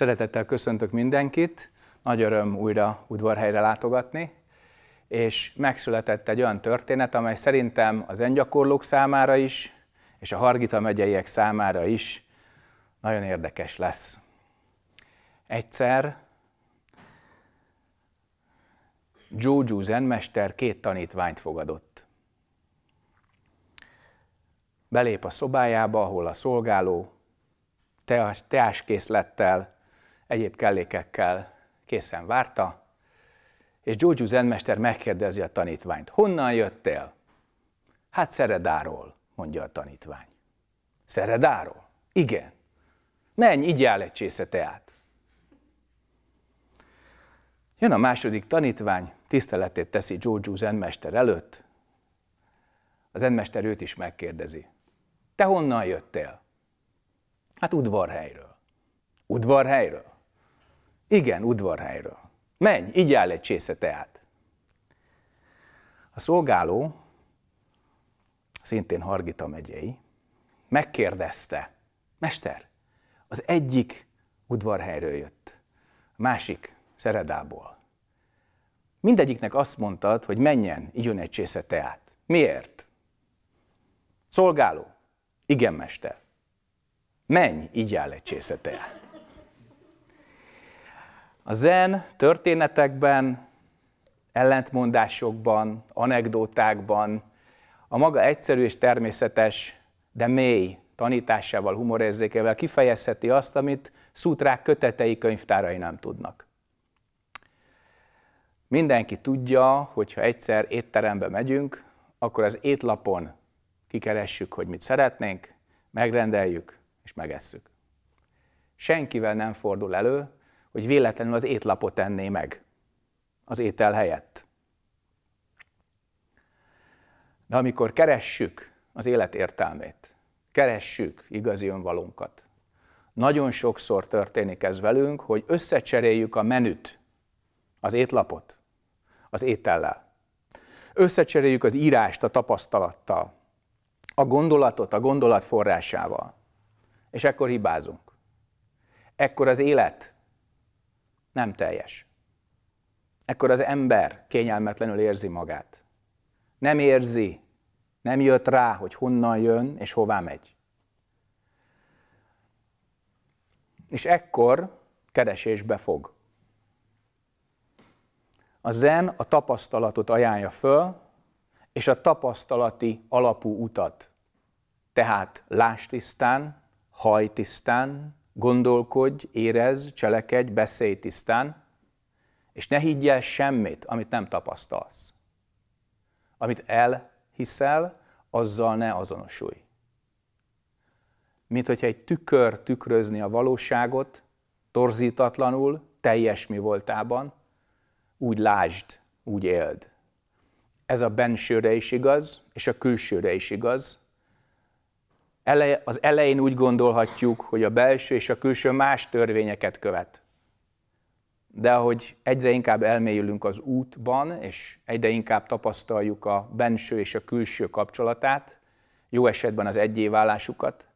Szeretettel köszöntök mindenkit, nagy öröm újra udvarhelyre látogatni, és megszületett egy olyan történet, amely szerintem az engyakorlók számára is, és a Hargita megyeiek számára is nagyon érdekes lesz. Egyszer Jojo zenmester két tanítványt fogadott. Belép a szobájába, ahol a szolgáló teáskészlettel egyéb kellékekkel készen várta, és Gyógyú zenmester megkérdezi a tanítványt, honnan jöttél? Hát Szeredáról, mondja a tanítvány. Szeredáról? Igen. Menj, áll egy csésze teát. Jön a második tanítvány, tiszteletét teszi Gyógyú zenmester előtt. A zenmester őt is megkérdezi. Te honnan jöttél? Hát udvarhelyről. Udvarhelyről? Igen, udvarhelyről. Menj, így áll egy csésze teát. A szolgáló, szintén Hargita megyei, megkérdezte, Mester, az egyik udvarhelyről jött, a másik Szeredából. Mindegyiknek azt mondtad, hogy menjen, igyon egy csésze teát. Miért? Szolgáló. Igen, mester. Menj, így áll egy csésze teát. A zen történetekben, ellentmondásokban, anekdótákban, a maga egyszerű és természetes, de mély tanításával, humorérzékével kifejezheti azt, amit szútrák kötetei könyvtárai nem tudnak. Mindenki tudja, hogy ha egyszer étterembe megyünk, akkor az étlapon kikeressük, hogy mit szeretnénk, megrendeljük és megesszük. Senkivel nem fordul elő, hogy véletlenül az étlapot enné meg az étel helyett. De amikor keressük az élet értelmét, keressük igazi önvalunkat, nagyon sokszor történik ez velünk, hogy összecseréljük a menüt, az étlapot, az étellel. Összecseréljük az írást a tapasztalattal, a gondolatot a gondolat forrásával. És ekkor hibázunk. Ekkor az élet nem teljes. Ekkor az ember kényelmetlenül érzi magát. Nem érzi, nem jött rá, hogy honnan jön és hová megy. És ekkor keresésbe fog. A zen a tapasztalatot ajánlja föl, és a tapasztalati alapú utat. Tehát láss tisztán, haj tisztán, gondolkodj, érez, cselekedj, beszélj tisztán, és ne higgyel semmit, amit nem tapasztalsz. Amit elhiszel, azzal ne azonosulj. Mint hogyha egy tükör tükrözni a valóságot, torzítatlanul, teljes mi voltában, úgy lásd, úgy éld. Ez a bensőre is igaz, és a külsőre is igaz, eleje, az elején úgy gondolhatjuk, hogy a belső és a külső más törvényeket követ. De ahogy egyre inkább elmélyülünk az útban, és egyre inkább tapasztaljuk a benső és a külső kapcsolatát, jó esetben az egyéválásukat,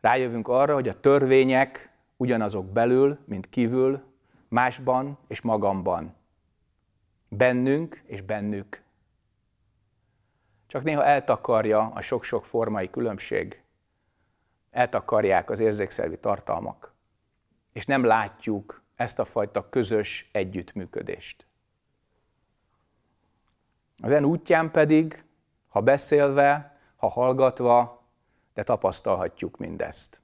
rájövünk arra, hogy a törvények ugyanazok belül, mint kívül, másban és magamban. Bennünk és bennük. Csak néha eltakarja a sok-sok formai különbség eltakarják az érzékszervi tartalmak, és nem látjuk ezt a fajta közös együttműködést. Az en útján pedig, ha beszélve, ha hallgatva, de tapasztalhatjuk mindezt.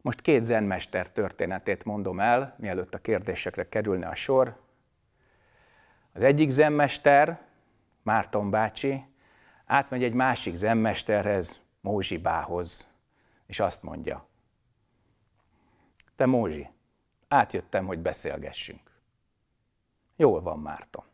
Most két zenmester történetét mondom el, mielőtt a kérdésekre kerülne a sor. Az egyik zenmester, Márton bácsi, átmegy egy másik zenmesterhez, Mózsi bához és azt mondja, te Mózsi, átjöttem, hogy beszélgessünk. Jól van, Márton.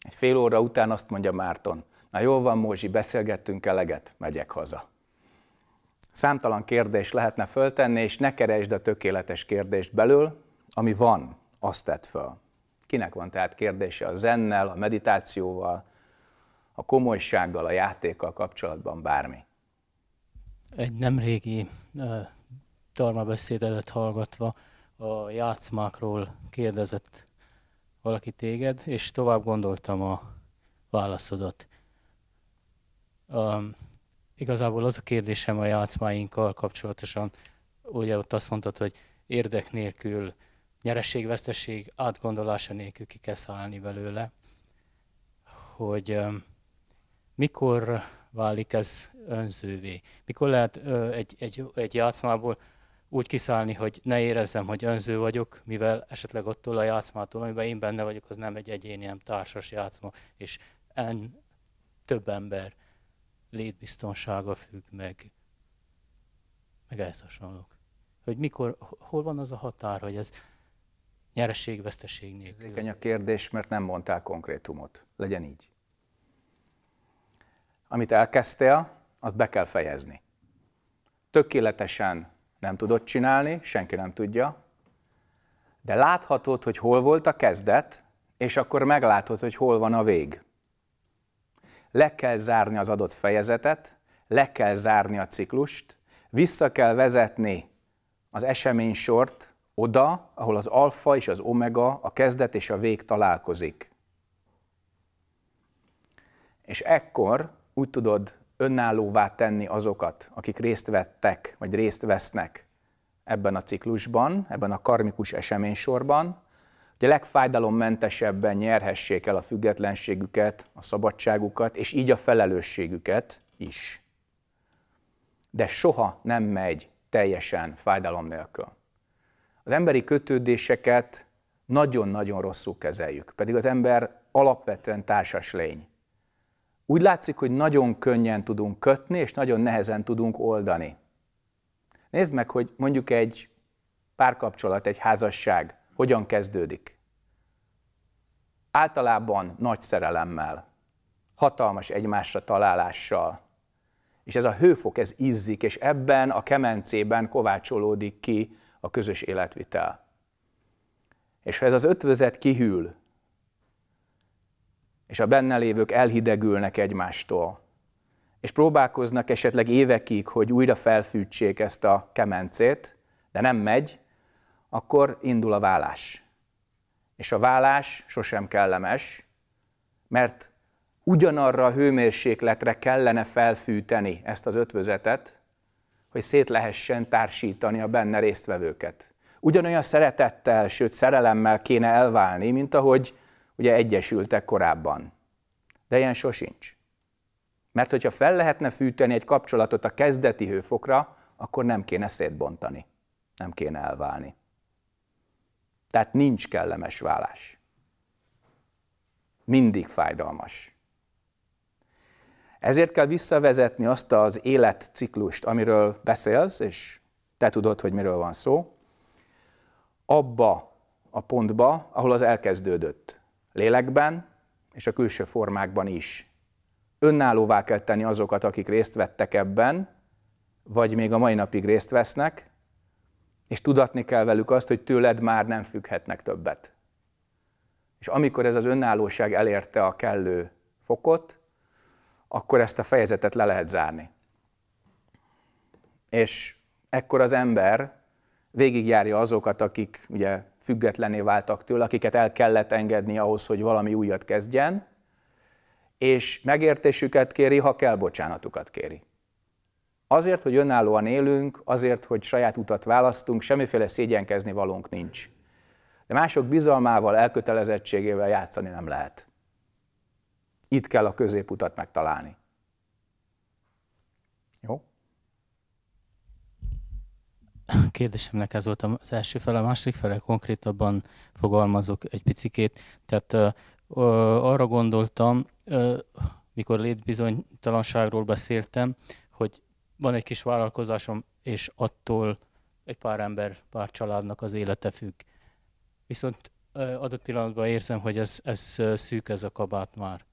Egy fél óra után azt mondja Márton, na jól van, Mózsi, beszélgettünk eleget, megyek haza. Számtalan kérdést lehetne föltenni, és ne keresd a tökéletes kérdést belül, ami van, azt tett föl. Kinek van tehát kérdése a zennel, a meditációval, a komolysággal, a játékkal kapcsolatban bármi? Egy régi uh, Dharma beszédedet hallgatva a játszmákról kérdezett valaki téged, és tovább gondoltam a válaszodat. Um, igazából az a kérdésem a játszmáinkkal kapcsolatosan, ugye ott azt mondtad, hogy érdek nélkül nyereség-veszteség átgondolása nélkül ki kell szállni belőle, hogy mikor válik ez önzővé? Mikor lehet egy, egy, egy játszmából úgy kiszállni, hogy ne érezzem, hogy önző vagyok, mivel esetleg ottól a játszmától, amiben én benne vagyok, az nem egy egyéni, nem társas játszma, és en több ember létbiztonsága függ meg, meg ezt hasonlók. Hogy mikor, hol van az a határ, hogy ez nyereség-veszteség nélkül. Érzékeny a kérdés, mert nem mondtál konkrétumot. Legyen így. Amit elkezdtél, azt be kell fejezni. Tökéletesen nem tudod csinálni, senki nem tudja, de láthatod, hogy hol volt a kezdet, és akkor meglátod, hogy hol van a vég. Le kell zárni az adott fejezetet, le kell zárni a ciklust, vissza kell vezetni az eseménysort oda, ahol az alfa és az omega, a kezdet és a vég találkozik. És ekkor úgy tudod önállóvá tenni azokat, akik részt vettek, vagy részt vesznek ebben a ciklusban, ebben a karmikus eseménysorban, hogy a legfájdalommentesebben nyerhessék el a függetlenségüket, a szabadságukat, és így a felelősségüket is. De soha nem megy teljesen fájdalom nélkül az emberi kötődéseket nagyon-nagyon rosszul kezeljük, pedig az ember alapvetően társas lény. Úgy látszik, hogy nagyon könnyen tudunk kötni, és nagyon nehezen tudunk oldani. Nézd meg, hogy mondjuk egy párkapcsolat, egy házasság hogyan kezdődik. Általában nagy szerelemmel, hatalmas egymásra találással, és ez a hőfok, ez izzik, és ebben a kemencében kovácsolódik ki a közös életvitel. És ha ez az ötvözet kihűl, és a benne lévők elhidegülnek egymástól, és próbálkoznak esetleg évekig, hogy újra felfűtsék ezt a kemencét, de nem megy, akkor indul a vállás. És a vállás sosem kellemes, mert ugyanarra a hőmérsékletre kellene felfűteni ezt az ötvözetet, hogy szét lehessen társítani a benne résztvevőket. Ugyanolyan szeretettel, sőt szerelemmel kéne elválni, mint ahogy ugye egyesültek korábban. De ilyen sosincs. Mert hogyha fel lehetne fűteni egy kapcsolatot a kezdeti hőfokra, akkor nem kéne szétbontani, nem kéne elválni. Tehát nincs kellemes válás. Mindig fájdalmas. Ezért kell visszavezetni azt az életciklust, amiről beszélsz, és te tudod, hogy miről van szó, abba a pontba, ahol az elkezdődött. Lélekben és a külső formákban is. Önállóvá kell tenni azokat, akik részt vettek ebben, vagy még a mai napig részt vesznek, és tudatni kell velük azt, hogy tőled már nem függhetnek többet. És amikor ez az önállóság elérte a kellő fokot, akkor ezt a fejezetet le lehet zárni. És ekkor az ember végigjárja azokat, akik ugye függetlené váltak tőle, akiket el kellett engedni ahhoz, hogy valami újat kezdjen, és megértésüket kéri, ha kell, bocsánatukat kéri. Azért, hogy önállóan élünk, azért, hogy saját utat választunk, semmiféle szégyenkezni valónk nincs. De mások bizalmával, elkötelezettségével játszani nem lehet. Itt kell a középutat megtalálni. Jó? kérdésemnek ez volt az első fele, a második fele konkrétabban fogalmazok egy picikét. Tehát ö, arra gondoltam, ö, mikor létbizonytalanságról beszéltem, hogy van egy kis vállalkozásom, és attól egy pár ember, pár családnak az élete függ. Viszont ö, adott pillanatban érzem, hogy ez, ez szűk ez a kabát már.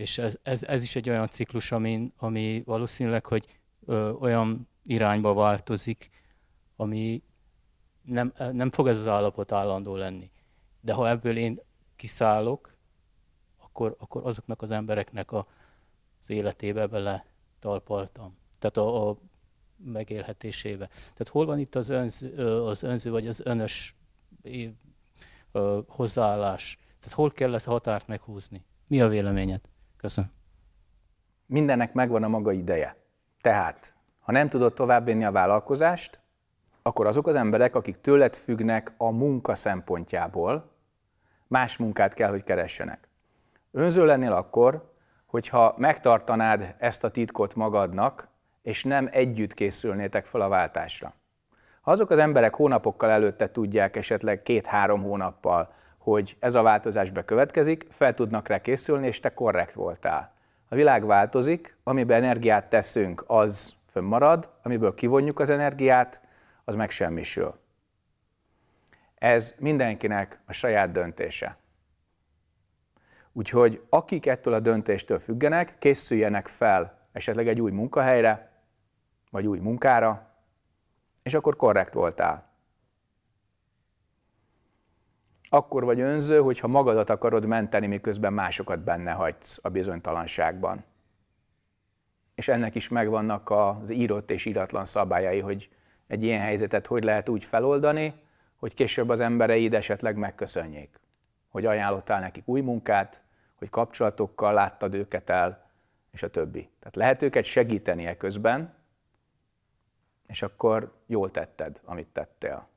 És ez, ez, ez is egy olyan ciklus, ami, ami valószínűleg, hogy ö, olyan irányba változik, ami nem, nem fog ez az állapot állandó lenni. De ha ebből én kiszállok, akkor, akkor azoknak az embereknek a, az életébe bele talpaltam. Tehát a, a megélhetésébe. Tehát hol van itt az, önző az önző vagy az önös hozzáállás? Tehát hol kell ezt a határt meghúzni? Mi a véleményed? Köszönöm. Mindennek megvan a maga ideje. Tehát, ha nem tudod továbbvinni a vállalkozást, akkor azok az emberek, akik tőled függnek a munka szempontjából, más munkát kell, hogy keressenek. Önző lennél akkor, hogyha megtartanád ezt a titkot magadnak, és nem együtt készülnétek fel a váltásra. Ha azok az emberek hónapokkal előtte tudják, esetleg két-három hónappal, hogy ez a változás bekövetkezik, fel tudnak rá készülni, és te korrekt voltál. A világ változik, amiben energiát teszünk, az fönnmarad, amiből kivonjuk az energiát, az megsemmisül. Ez mindenkinek a saját döntése. Úgyhogy akik ettől a döntéstől függenek, készüljenek fel esetleg egy új munkahelyre, vagy új munkára, és akkor korrekt voltál. Akkor vagy önző, hogyha magadat akarod menteni, miközben másokat benne hagysz a bizonytalanságban. És ennek is megvannak az írott és íratlan szabályai, hogy egy ilyen helyzetet hogy lehet úgy feloldani, hogy később az embereid esetleg megköszönjék. Hogy ajánlottál nekik új munkát, hogy kapcsolatokkal láttad őket el, és a többi. Tehát lehet őket segíteni e közben, és akkor jól tetted, amit tettél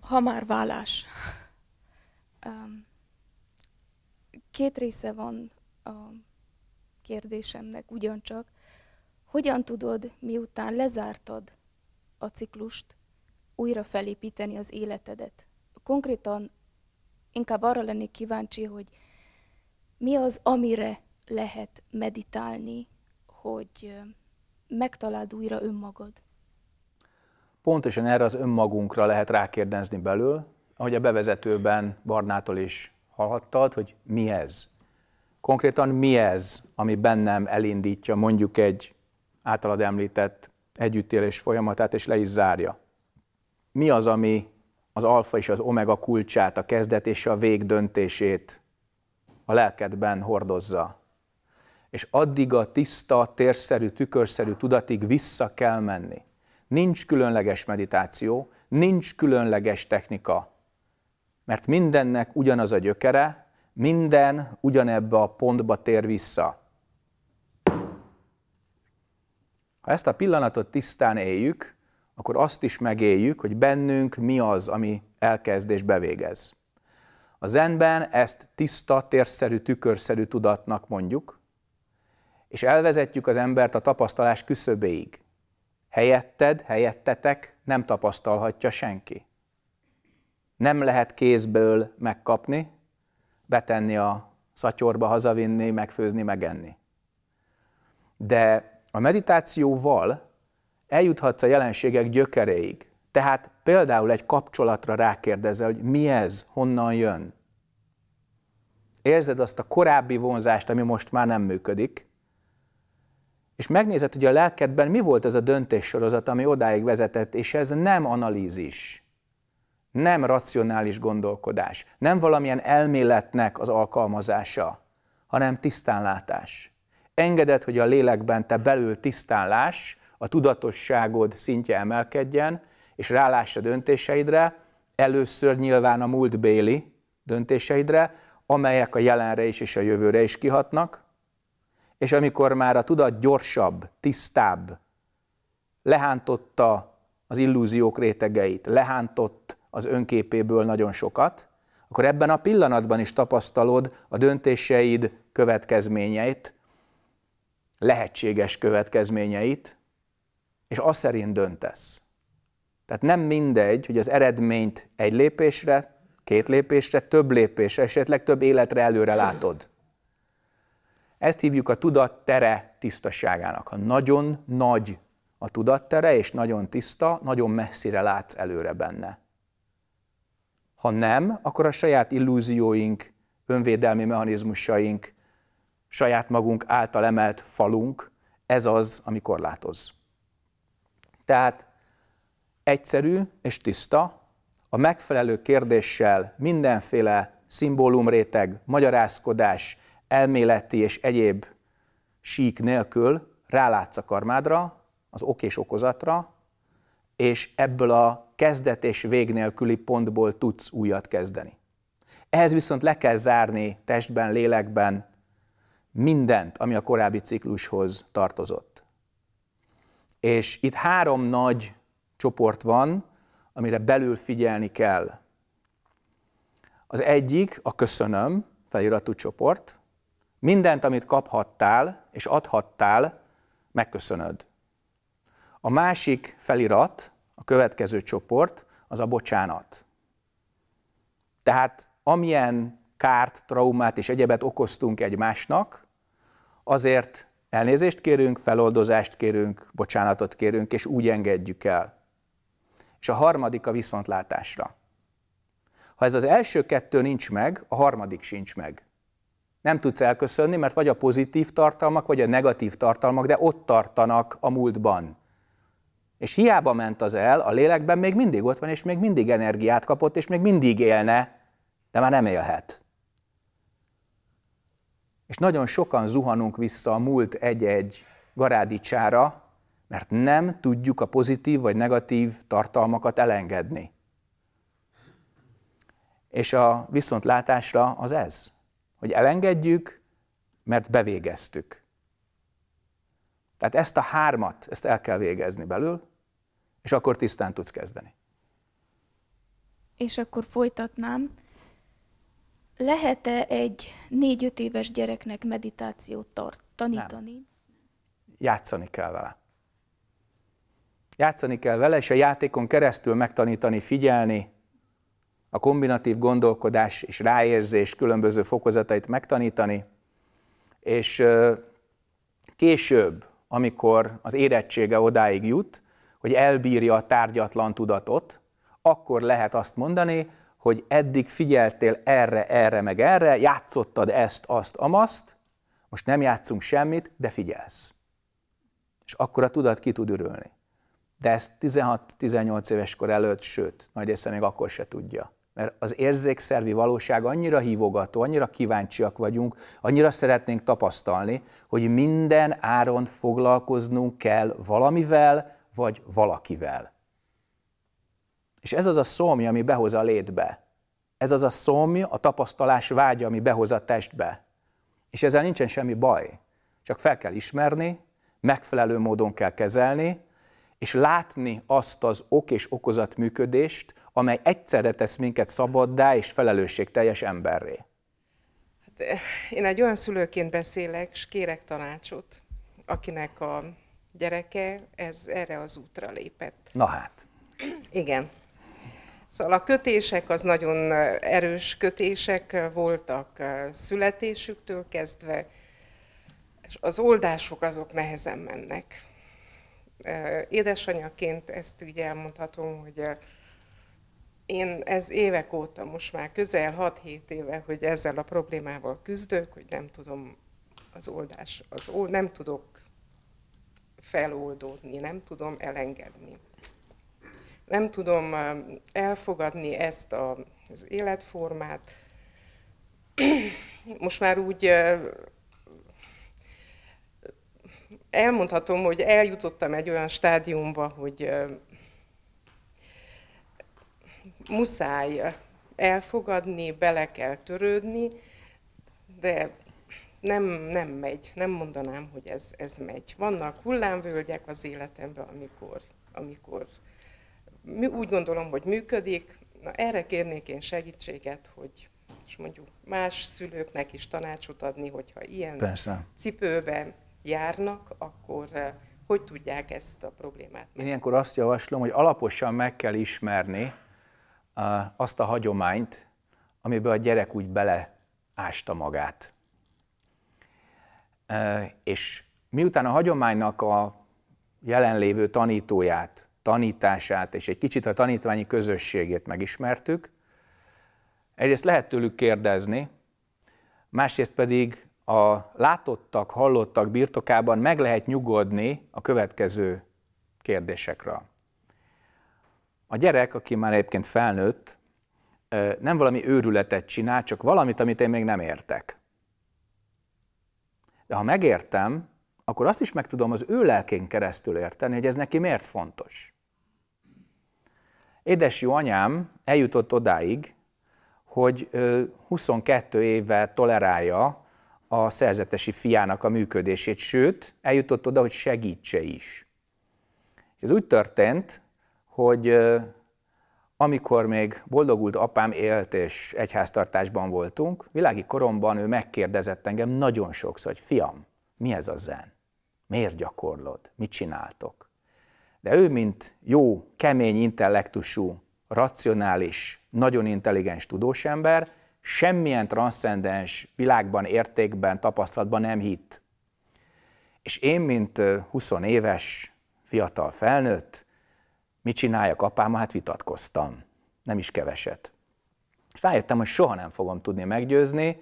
ha már vállás. Két része van a kérdésemnek ugyancsak. Hogyan tudod, miután lezártad a ciklust, újra felépíteni az életedet? Konkrétan inkább arra lennék kíváncsi, hogy mi az, amire lehet meditálni, hogy megtaláld újra önmagad? Pontosan erre az önmagunkra lehet rákérdezni belül, ahogy a bevezetőben Barnától is hallhattad, hogy mi ez. Konkrétan mi ez, ami bennem elindítja mondjuk egy általad említett együttélés folyamatát, és le is zárja. Mi az, ami az alfa és az omega kulcsát, a kezdet és a vég döntését a lelkedben hordozza? És addig a tiszta, térszerű, tükörszerű tudatig vissza kell menni nincs különleges meditáció, nincs különleges technika, mert mindennek ugyanaz a gyökere, minden ugyanebbe a pontba tér vissza. Ha ezt a pillanatot tisztán éljük, akkor azt is megéljük, hogy bennünk mi az, ami elkezd és bevégez. A zenben ezt tiszta, térszerű, tükörszerű tudatnak mondjuk, és elvezetjük az embert a tapasztalás küszöbéig helyetted, helyettetek nem tapasztalhatja senki. Nem lehet kézből megkapni, betenni a szatyorba, hazavinni, megfőzni, megenni. De a meditációval eljuthatsz a jelenségek gyökeréig. Tehát például egy kapcsolatra rákérdezel, hogy mi ez, honnan jön. Érzed azt a korábbi vonzást, ami most már nem működik, és megnézed, hogy a lelkedben mi volt ez a döntéssorozat, ami odáig vezetett, és ez nem analízis, nem racionális gondolkodás, nem valamilyen elméletnek az alkalmazása, hanem tisztánlátás. Engeded, hogy a lélekben te belül tisztánlás, a tudatosságod szintje emelkedjen, és ráláss a döntéseidre, először nyilván a múltbéli döntéseidre, amelyek a jelenre is és a jövőre is kihatnak, és amikor már a tudat gyorsabb, tisztább, lehántotta az illúziók rétegeit, lehántott az önképéből nagyon sokat, akkor ebben a pillanatban is tapasztalod a döntéseid következményeit, lehetséges következményeit, és szerint döntesz. Tehát nem mindegy, hogy az eredményt egy lépésre, két lépésre, több lépésre, esetleg több életre előre látod. Ezt hívjuk a tudattere tisztaságának. Ha nagyon nagy a tudattere, és nagyon tiszta, nagyon messzire látsz előre benne. Ha nem, akkor a saját illúzióink, önvédelmi mechanizmusaink, saját magunk által emelt falunk, ez az, ami korlátoz. Tehát egyszerű és tiszta, a megfelelő kérdéssel mindenféle szimbólumréteg, magyarázkodás, elméleti és egyéb sík nélkül rálátsz a karmádra, az ok és okozatra, és ebből a kezdet és vég nélküli pontból tudsz újat kezdeni. Ehhez viszont le kell zárni testben, lélekben mindent, ami a korábbi ciklushoz tartozott. És itt három nagy csoport van, amire belül figyelni kell. Az egyik a köszönöm feliratú csoport, Mindent, amit kaphattál és adhattál, megköszönöd. A másik felirat, a következő csoport, az a bocsánat. Tehát amilyen kárt, traumát és egyebet okoztunk egymásnak, azért elnézést kérünk, feloldozást kérünk, bocsánatot kérünk, és úgy engedjük el. És a harmadik a viszontlátásra. Ha ez az első kettő nincs meg, a harmadik sincs meg nem tudsz elköszönni, mert vagy a pozitív tartalmak, vagy a negatív tartalmak, de ott tartanak a múltban. És hiába ment az el, a lélekben még mindig ott van, és még mindig energiát kapott, és még mindig élne, de már nem élhet. És nagyon sokan zuhanunk vissza a múlt egy-egy garádicsára, mert nem tudjuk a pozitív vagy negatív tartalmakat elengedni. És a viszontlátásra az ez hogy elengedjük, mert bevégeztük. Tehát ezt a hármat, ezt el kell végezni belül, és akkor tisztán tudsz kezdeni. És akkor folytatnám. Lehet-e egy négy-öt éves gyereknek meditációt tart, tanítani? Nem. Játszani kell vele. Játszani kell vele, és a játékon keresztül megtanítani, figyelni, a kombinatív gondolkodás és ráérzés különböző fokozatait megtanítani, és később, amikor az érettsége odáig jut, hogy elbírja a tárgyatlan tudatot, akkor lehet azt mondani, hogy eddig figyeltél erre, erre, meg erre, játszottad ezt, azt, amaszt, most nem játszunk semmit, de figyelsz. És akkor a tudat ki tud ürülni. De ezt 16-18 éves kor előtt, sőt, nagy része még akkor se tudja. Mert az érzékszervi valóság annyira hívogató, annyira kíváncsiak vagyunk, annyira szeretnénk tapasztalni, hogy minden áron foglalkoznunk kell valamivel vagy valakivel. És ez az a szomja, ami behoz a létbe. Ez az a szomja, a tapasztalás vágya, ami behoz a testbe. És ezzel nincsen semmi baj. Csak fel kell ismerni, megfelelő módon kell kezelni, és látni azt az ok és okozat működést, amely egyszerre tesz minket szabaddá és felelősségteljes emberré? Hát, eh, én egy olyan szülőként beszélek, és kérek tanácsot, akinek a gyereke ez erre az útra lépett. Na hát. Igen. Szóval a kötések az nagyon eh, erős kötések eh, voltak születésüktől kezdve, és az oldások azok nehezen mennek. Édesanyaként ezt így elmondhatom, hogy én ez évek óta, most már közel 6-7 éve, hogy ezzel a problémával küzdök, hogy nem tudom az oldás, az old, nem tudok feloldódni, nem tudom elengedni. Nem tudom um, elfogadni ezt a, az életformát. Most már úgy uh, elmondhatom, hogy eljutottam egy olyan stádiumba, hogy uh, muszáj elfogadni, bele kell törődni, de nem, nem megy, nem mondanám, hogy ez, ez megy. Vannak hullámvölgyek az életemben, amikor, amikor úgy gondolom, hogy működik. Na, erre kérnék én segítséget, hogy és mondjuk más szülőknek is tanácsot adni, hogyha ilyen Persze. cipőben járnak, akkor eh, hogy tudják ezt a problémát? Én ilyenkor azt javaslom, hogy alaposan meg kell ismerni, azt a hagyományt, amiből a gyerek úgy beleásta magát. És miután a hagyománynak a jelenlévő tanítóját, tanítását és egy kicsit a tanítványi közösségét megismertük, egyrészt lehet tőlük kérdezni, másrészt pedig a látottak, hallottak birtokában meg lehet nyugodni a következő kérdésekre a gyerek, aki már egyébként felnőtt, nem valami őrületet csinál, csak valamit, amit én még nem értek. De ha megértem, akkor azt is meg tudom az ő lelkén keresztül érteni, hogy ez neki miért fontos. Édes jó anyám eljutott odáig, hogy 22 éve tolerálja a szerzetesi fiának a működését, sőt, eljutott oda, hogy segítse is. És ez úgy történt, hogy amikor még boldogult apám élt és egyháztartásban voltunk, világi koromban ő megkérdezett engem nagyon sokszor, hogy fiam, mi ez a zen? Miért gyakorlod? Mit csináltok? De ő, mint jó, kemény intellektusú, racionális, nagyon intelligens tudós ember semmilyen transzcendens világban, értékben, tapasztalatban nem hitt. És én, mint 20 éves fiatal felnőtt, Mit csináljak apám? Hát vitatkoztam. Nem is keveset. És rájöttem, hogy soha nem fogom tudni meggyőzni.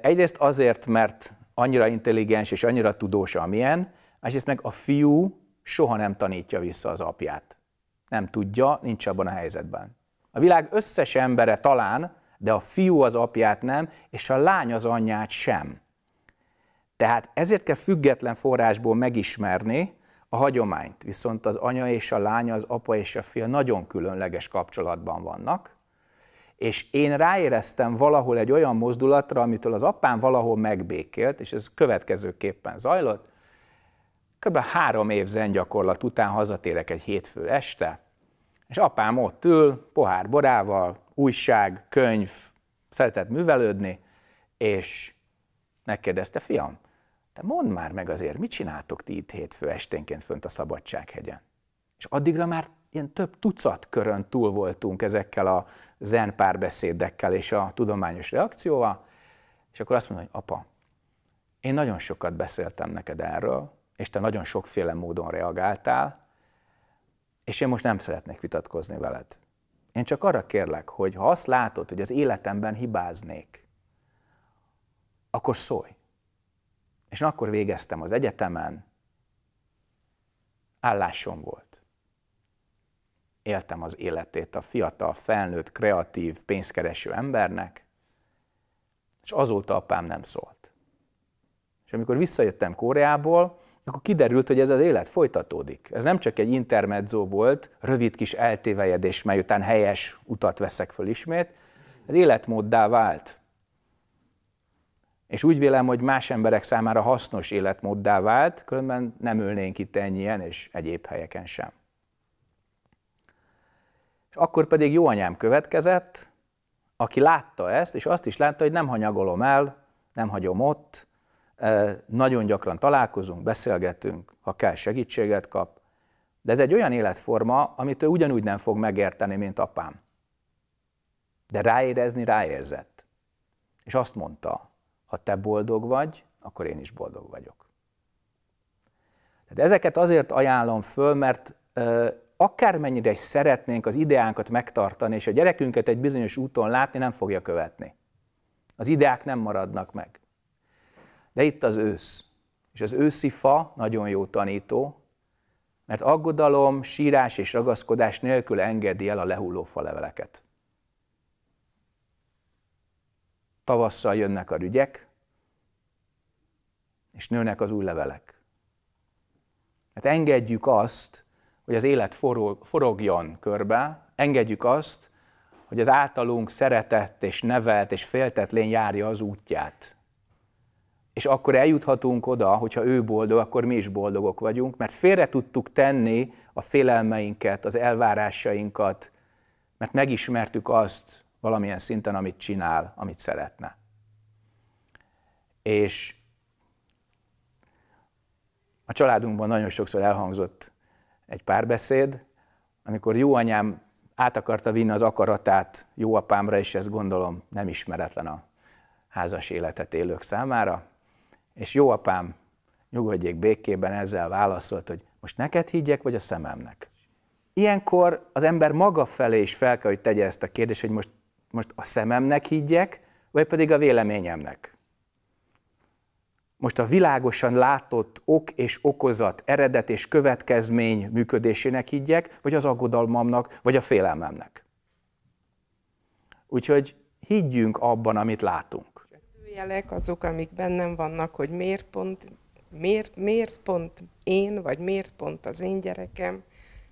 Egyrészt azért, mert annyira intelligens és annyira tudós, amilyen, másrészt meg a fiú soha nem tanítja vissza az apját. Nem tudja, nincs abban a helyzetben. A világ összes embere talán, de a fiú az apját nem, és a lány az anyját sem. Tehát ezért kell független forrásból megismerni, a hagyományt viszont az anya és a lánya, az apa és a fia nagyon különleges kapcsolatban vannak, és én ráéreztem valahol egy olyan mozdulatra, amitől az apám valahol megbékélt, és ez következőképpen zajlott. Kb. három év zengyakorlat után hazatérek egy hétfő este, és apám ott ül, pohár borával, újság, könyv, szeretett művelődni, és megkérdezte, fiam, te mondd már meg azért, mit csináltok ti itt hétfő esténként fönt a Szabadsághegyen? És addigra már ilyen több tucat körön túl voltunk ezekkel a zen párbeszédekkel és a tudományos reakcióval, és akkor azt mondom, hogy apa, én nagyon sokat beszéltem neked erről, és te nagyon sokféle módon reagáltál, és én most nem szeretnék vitatkozni veled. Én csak arra kérlek, hogy ha azt látod, hogy az életemben hibáznék, akkor szólj. És akkor végeztem az egyetemen, állásom volt. Éltem az életét a fiatal, felnőtt, kreatív, pénzkereső embernek, és azóta apám nem szólt. És amikor visszajöttem Koreából, akkor kiderült, hogy ez az élet folytatódik. Ez nem csak egy intermedzó volt, rövid kis eltévejedés, mely után helyes utat veszek föl ismét, ez életmóddá vált és úgy vélem, hogy más emberek számára hasznos életmóddá vált, különben nem ülnénk itt ennyien és egyéb helyeken sem. És akkor pedig jó anyám következett, aki látta ezt, és azt is látta, hogy nem hanyagolom el, nem hagyom ott, nagyon gyakran találkozunk, beszélgetünk, ha kell segítséget kap, de ez egy olyan életforma, amit ő ugyanúgy nem fog megérteni, mint apám. De ráérezni ráérzett. És azt mondta, ha te boldog vagy, akkor én is boldog vagyok. Tehát ezeket azért ajánlom föl, mert ö, akármennyire is szeretnénk az ideánkat megtartani, és a gyerekünket egy bizonyos úton látni, nem fogja követni. Az ideák nem maradnak meg. De itt az ősz. És az őszi fa nagyon jó tanító, mert aggodalom, sírás és ragaszkodás nélkül engedi el a lehulló leveleket. Tavasszal jönnek a rügyek, és nőnek az új levelek. Hát engedjük azt, hogy az élet forog, forogjon körbe, engedjük azt, hogy az általunk szeretett és nevelt és féltett lény járja az útját. És akkor eljuthatunk oda, hogyha ő boldog, akkor mi is boldogok vagyunk, mert félre tudtuk tenni a félelmeinket, az elvárásainkat, mert megismertük azt, valamilyen szinten, amit csinál, amit szeretne. És a családunkban nagyon sokszor elhangzott egy párbeszéd, amikor jó anyám át akarta vinni az akaratát jó apámra, és ez gondolom nem ismeretlen a házas életet élők számára, és jó apám, nyugodjék békében, ezzel válaszolt, hogy most neked higgyek, vagy a szememnek? Ilyenkor az ember maga felé is fel kell, hogy tegye ezt a kérdést, hogy most most a szememnek higgyek, vagy pedig a véleményemnek? Most a világosan látott ok és okozat, eredet és következmény működésének higgyek, vagy az aggodalmamnak, vagy a félelmemnek? Úgyhogy higgyünk abban, amit látunk. A jelek azok, amik bennem vannak, hogy miért pont, miért, miért pont én, vagy miért pont az én gyerekem,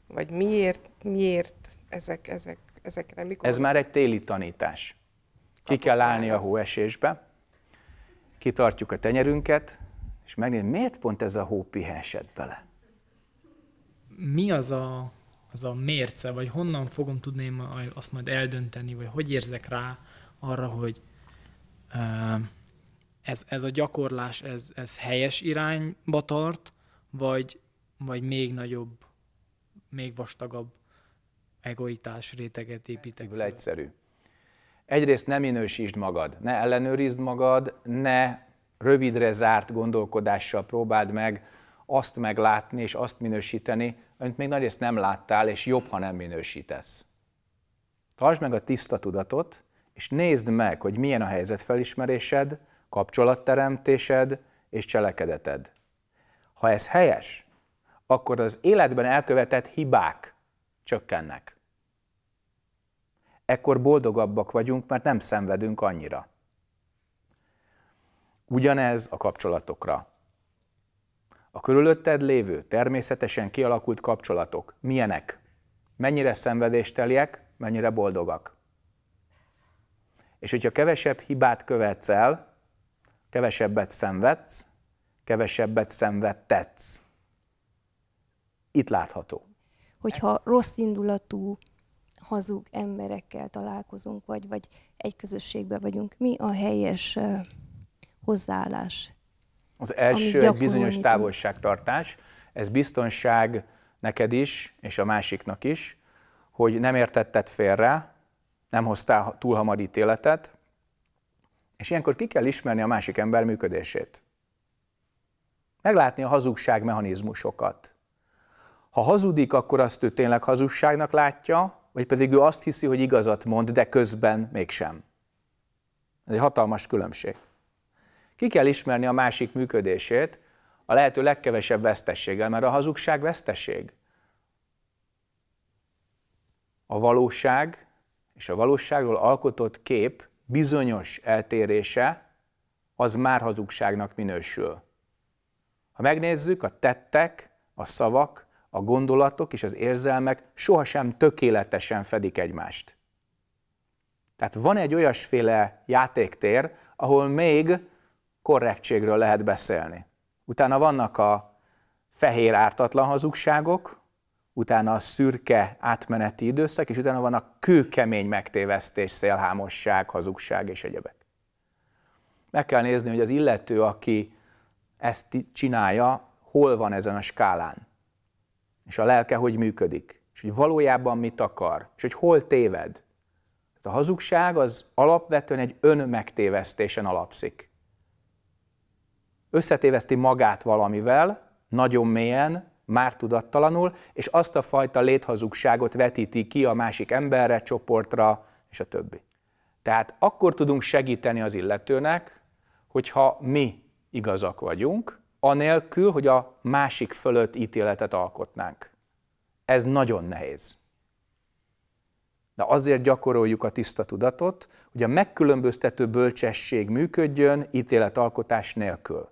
vagy miért, miért ezek, ezek ezekre? Mikor? Ez már egy téli tanítás. Ki Kapok kell állni a hóesésbe, kitartjuk a tenyerünket, és megnézzük, miért pont ez a hó pihensett bele? Mi az a, az a mérce, vagy honnan fogom tudni azt majd eldönteni, vagy hogy érzek rá arra, hogy ez, ez a gyakorlás, ez, ez helyes irányba tart, vagy, vagy még nagyobb, még vastagabb egoitás réteget építek. Föl. Egyszerű. Egyrészt nem minősítsd magad, ne ellenőrizd magad, ne rövidre zárt gondolkodással próbáld meg azt meglátni és azt minősíteni, amit még nagyrészt nem láttál, és jobb, ha nem minősítesz. Tartsd meg a tiszta tudatot, és nézd meg, hogy milyen a helyzet felismerésed, kapcsolatteremtésed és cselekedeted. Ha ez helyes, akkor az életben elkövetett hibák csökkennek. Ekkor boldogabbak vagyunk, mert nem szenvedünk annyira. Ugyanez a kapcsolatokra. A körülötted lévő, természetesen kialakult kapcsolatok milyenek? Mennyire szenvedésteliek, mennyire boldogak? És hogyha kevesebb hibát követsz el, kevesebbet szenvedsz, kevesebbet szenvedtetsz. Itt látható hogyha rossz indulatú, hazug emberekkel találkozunk, vagy, vagy egy közösségben vagyunk. Mi a helyes hozzáállás? Az első egy bizonyos távolságtartás. Ez biztonság neked is, és a másiknak is, hogy nem értetted félre, nem hoztál túl hamar ítéletet, és ilyenkor ki kell ismerni a másik ember működését. Meglátni a hazugság mechanizmusokat. Ha hazudik, akkor azt ő tényleg hazugságnak látja, vagy pedig ő azt hiszi, hogy igazat mond, de közben mégsem. Ez egy hatalmas különbség. Ki kell ismerni a másik működését a lehető legkevesebb vesztességgel, mert a hazugság vesztesség. A valóság és a valóságról alkotott kép bizonyos eltérése az már hazugságnak minősül. Ha megnézzük, a tettek, a szavak a gondolatok és az érzelmek sohasem tökéletesen fedik egymást. Tehát van egy olyasféle játéktér, ahol még korrektségről lehet beszélni. Utána vannak a fehér ártatlan hazugságok, utána a szürke átmeneti időszak, és utána van a kőkemény megtévesztés, szélhámosság, hazugság és egyebek. Meg kell nézni, hogy az illető, aki ezt csinálja, hol van ezen a skálán és a lelke hogy működik, és hogy valójában mit akar, és hogy hol téved. Tehát a hazugság az alapvetően egy önmegtévesztésen alapszik. Összetéveszti magát valamivel, nagyon mélyen, már tudattalanul, és azt a fajta léthazugságot vetíti ki a másik emberre, csoportra, és a többi. Tehát akkor tudunk segíteni az illetőnek, hogyha mi igazak vagyunk, anélkül, hogy a másik fölött ítéletet alkotnánk. Ez nagyon nehéz. De azért gyakoroljuk a tiszta tudatot, hogy a megkülönböztető bölcsesség működjön ítéletalkotás nélkül.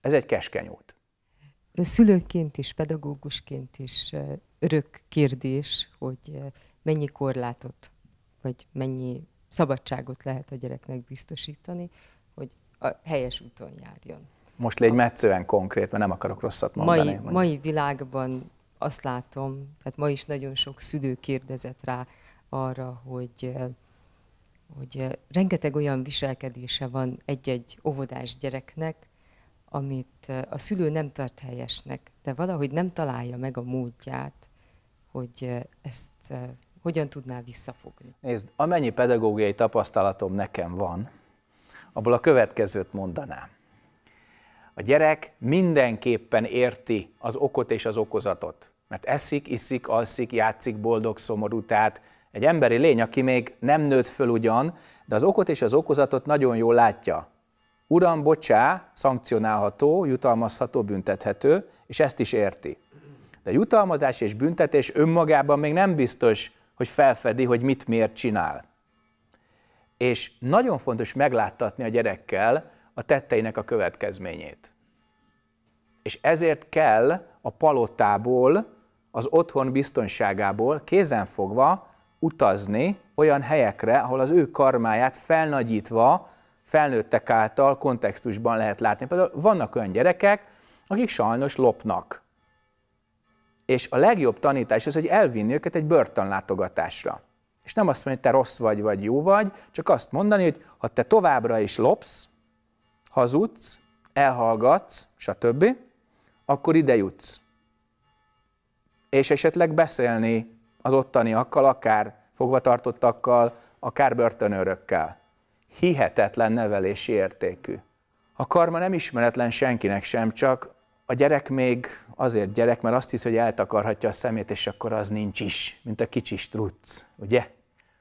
Ez egy keskeny út. Szülőként is, pedagógusként is örök kérdés, hogy mennyi korlátot, vagy mennyi szabadságot lehet a gyereknek biztosítani, hogy a helyes úton járjon. Most légy metszően konkrét, mert nem akarok rosszat mondani. Mai, mai világban azt látom, tehát ma is nagyon sok szülő kérdezett rá arra, hogy eh, hogy eh, rengeteg olyan viselkedése van egy-egy óvodás gyereknek, amit eh, a szülő nem tart helyesnek, de valahogy nem találja meg a módját, hogy ezt hogyan tudná visszafogni. Nézd, amennyi pedagógiai tapasztalatom nekem van, abból a következőt mondanám. A gyerek mindenképpen érti az okot és az okozatot, mert eszik, iszik, alszik, játszik, boldog, szomorú, tehát egy emberi lény, aki még nem nőtt föl ugyan, de az okot és az okozatot nagyon jól látja. Uram, bocsá, szankcionálható, jutalmazható, büntethető, és ezt is érti. De jutalmazás és büntetés önmagában még nem biztos, hogy felfedi, hogy mit miért csinál. És nagyon fontos megláttatni a gyerekkel, a tetteinek a következményét. És ezért kell a palotából, az otthon biztonságából kézenfogva utazni olyan helyekre, ahol az ő karmáját felnagyítva, felnőttek által kontextusban lehet látni. Például vannak olyan gyerekek, akik sajnos lopnak. És a legjobb tanítás az, hogy elvinni őket egy börtönlátogatásra. És nem azt mondani, hogy te rossz vagy, vagy jó vagy, csak azt mondani, hogy ha te továbbra is lopsz, hazudsz, elhallgatsz, stb., akkor ide jutsz. És esetleg beszélni az ottaniakkal, akár fogvatartottakkal, akár börtönőrökkel. Hihetetlen nevelési értékű. A karma nem ismeretlen senkinek sem, csak a gyerek még azért gyerek, mert azt hisz, hogy eltakarhatja a szemét, és akkor az nincs is, mint a kicsi strucc, ugye?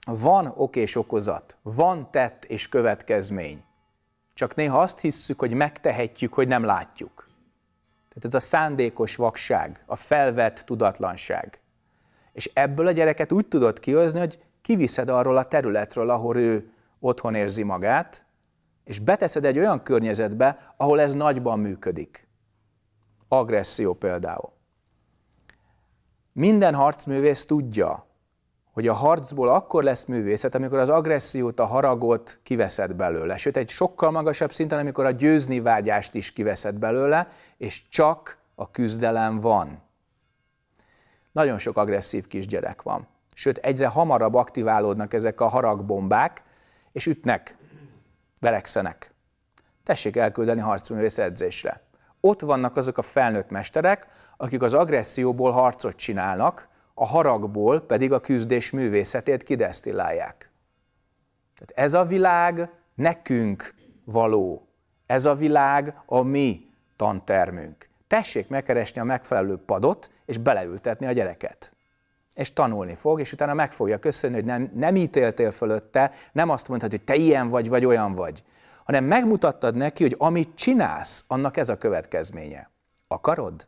Van ok és okozat, van tett és következmény. Csak néha azt hisszük, hogy megtehetjük, hogy nem látjuk. Tehát ez a szándékos vakság, a felvett tudatlanság. És ebből a gyereket úgy tudod kihozni, hogy kiviszed arról a területről, ahol ő otthon érzi magát, és beteszed egy olyan környezetbe, ahol ez nagyban működik. Agresszió például. Minden harcművész tudja, hogy a harcból akkor lesz művészet, amikor az agressziót, a haragot kiveszed belőle. Sőt, egy sokkal magasabb szinten, amikor a győzni vágyást is kiveszed belőle, és csak a küzdelem van. Nagyon sok agresszív kisgyerek van. Sőt, egyre hamarabb aktiválódnak ezek a haragbombák, és ütnek, verekszenek. Tessék elküldeni harcművész edzésre. Ott vannak azok a felnőtt mesterek, akik az agresszióból harcot csinálnak, a haragból pedig a küzdés művészetét kidesztillálják. Tehát ez a világ nekünk való, ez a világ a mi tantermünk. Tessék megkeresni a megfelelő padot, és beleültetni a gyereket és tanulni fog, és utána meg fogja köszönni, hogy nem, nem ítéltél fölötte, nem azt mondhatod, hogy te ilyen vagy, vagy olyan vagy, hanem megmutattad neki, hogy amit csinálsz, annak ez a következménye. Akarod?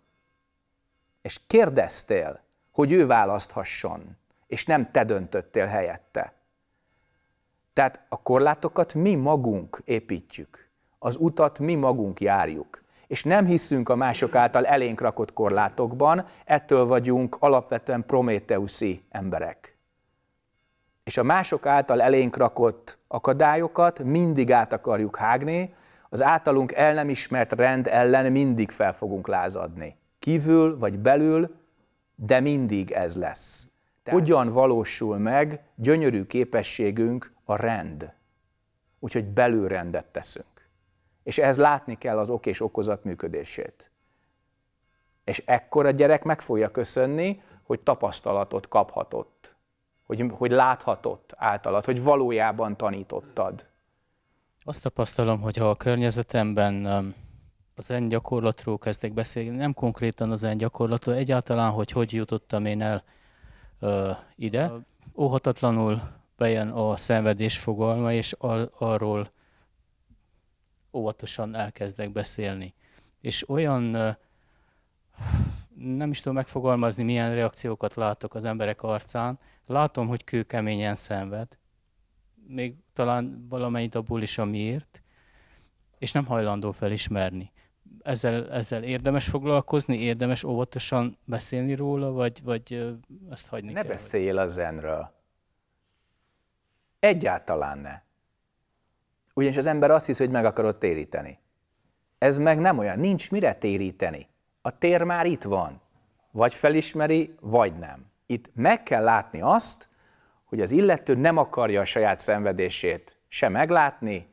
És kérdeztél, hogy ő választhasson, és nem te döntöttél helyette. Tehát a korlátokat mi magunk építjük, az utat mi magunk járjuk, és nem hiszünk a mások által elénk rakott korlátokban, ettől vagyunk alapvetően prométeuszi emberek. És a mások által elénk rakott akadályokat mindig át akarjuk hágni, az általunk el nem ismert rend ellen mindig fel fogunk lázadni. Kívül vagy belül, de mindig ez lesz. Hogyan valósul meg gyönyörű képességünk a rend? Úgyhogy belülrendet teszünk. És ez látni kell az ok és okozat működését. És ekkor a gyerek meg fogja köszönni, hogy tapasztalatot kaphatott, hogy, hogy láthatott általad, hogy valójában tanítottad. Azt tapasztalom, hogy ha a környezetemben az zen gyakorlatról kezdtek beszélni, nem konkrétan az zen gyakorlatról, egyáltalán, hogy hogy jutottam én el ö, ide. Óhatatlanul bejön a szenvedés fogalma, és ar- arról óvatosan elkezdek beszélni. És olyan, ö, nem is tudom megfogalmazni, milyen reakciókat látok az emberek arcán. Látom, hogy kőkeményen szenved, még talán valamennyit abból is, amiért, és nem hajlandó felismerni ezzel, ezzel érdemes foglalkozni, érdemes óvatosan beszélni róla, vagy, vagy ezt hagyni ne kell? Ne beszéljél a zenről. Egyáltalán ne. Ugyanis az ember azt hiszi, hogy meg akarod téríteni. Ez meg nem olyan, nincs mire téríteni. A tér már itt van. Vagy felismeri, vagy nem. Itt meg kell látni azt, hogy az illető nem akarja a saját szenvedését se meglátni,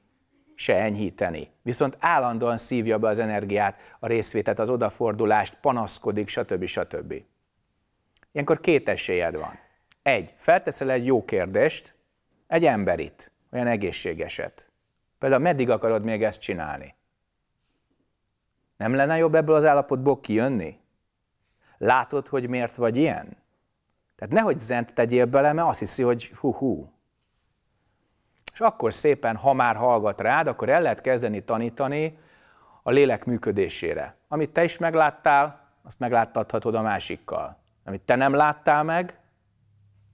se enyhíteni. Viszont állandóan szívja be az energiát, a részvétet, az odafordulást, panaszkodik, stb. stb. Ilyenkor két esélyed van. Egy, felteszel egy jó kérdést, egy emberit, olyan egészségeset. Például meddig akarod még ezt csinálni? Nem lenne jobb ebből az állapotból kijönni? Látod, hogy miért vagy ilyen? Tehát nehogy zent tegyél bele, mert azt hiszi, hogy hú-hú, és akkor szépen, ha már hallgat rád, akkor el lehet kezdeni tanítani a lélek működésére. Amit te is megláttál, azt megláttathatod a másikkal. Amit te nem láttál meg,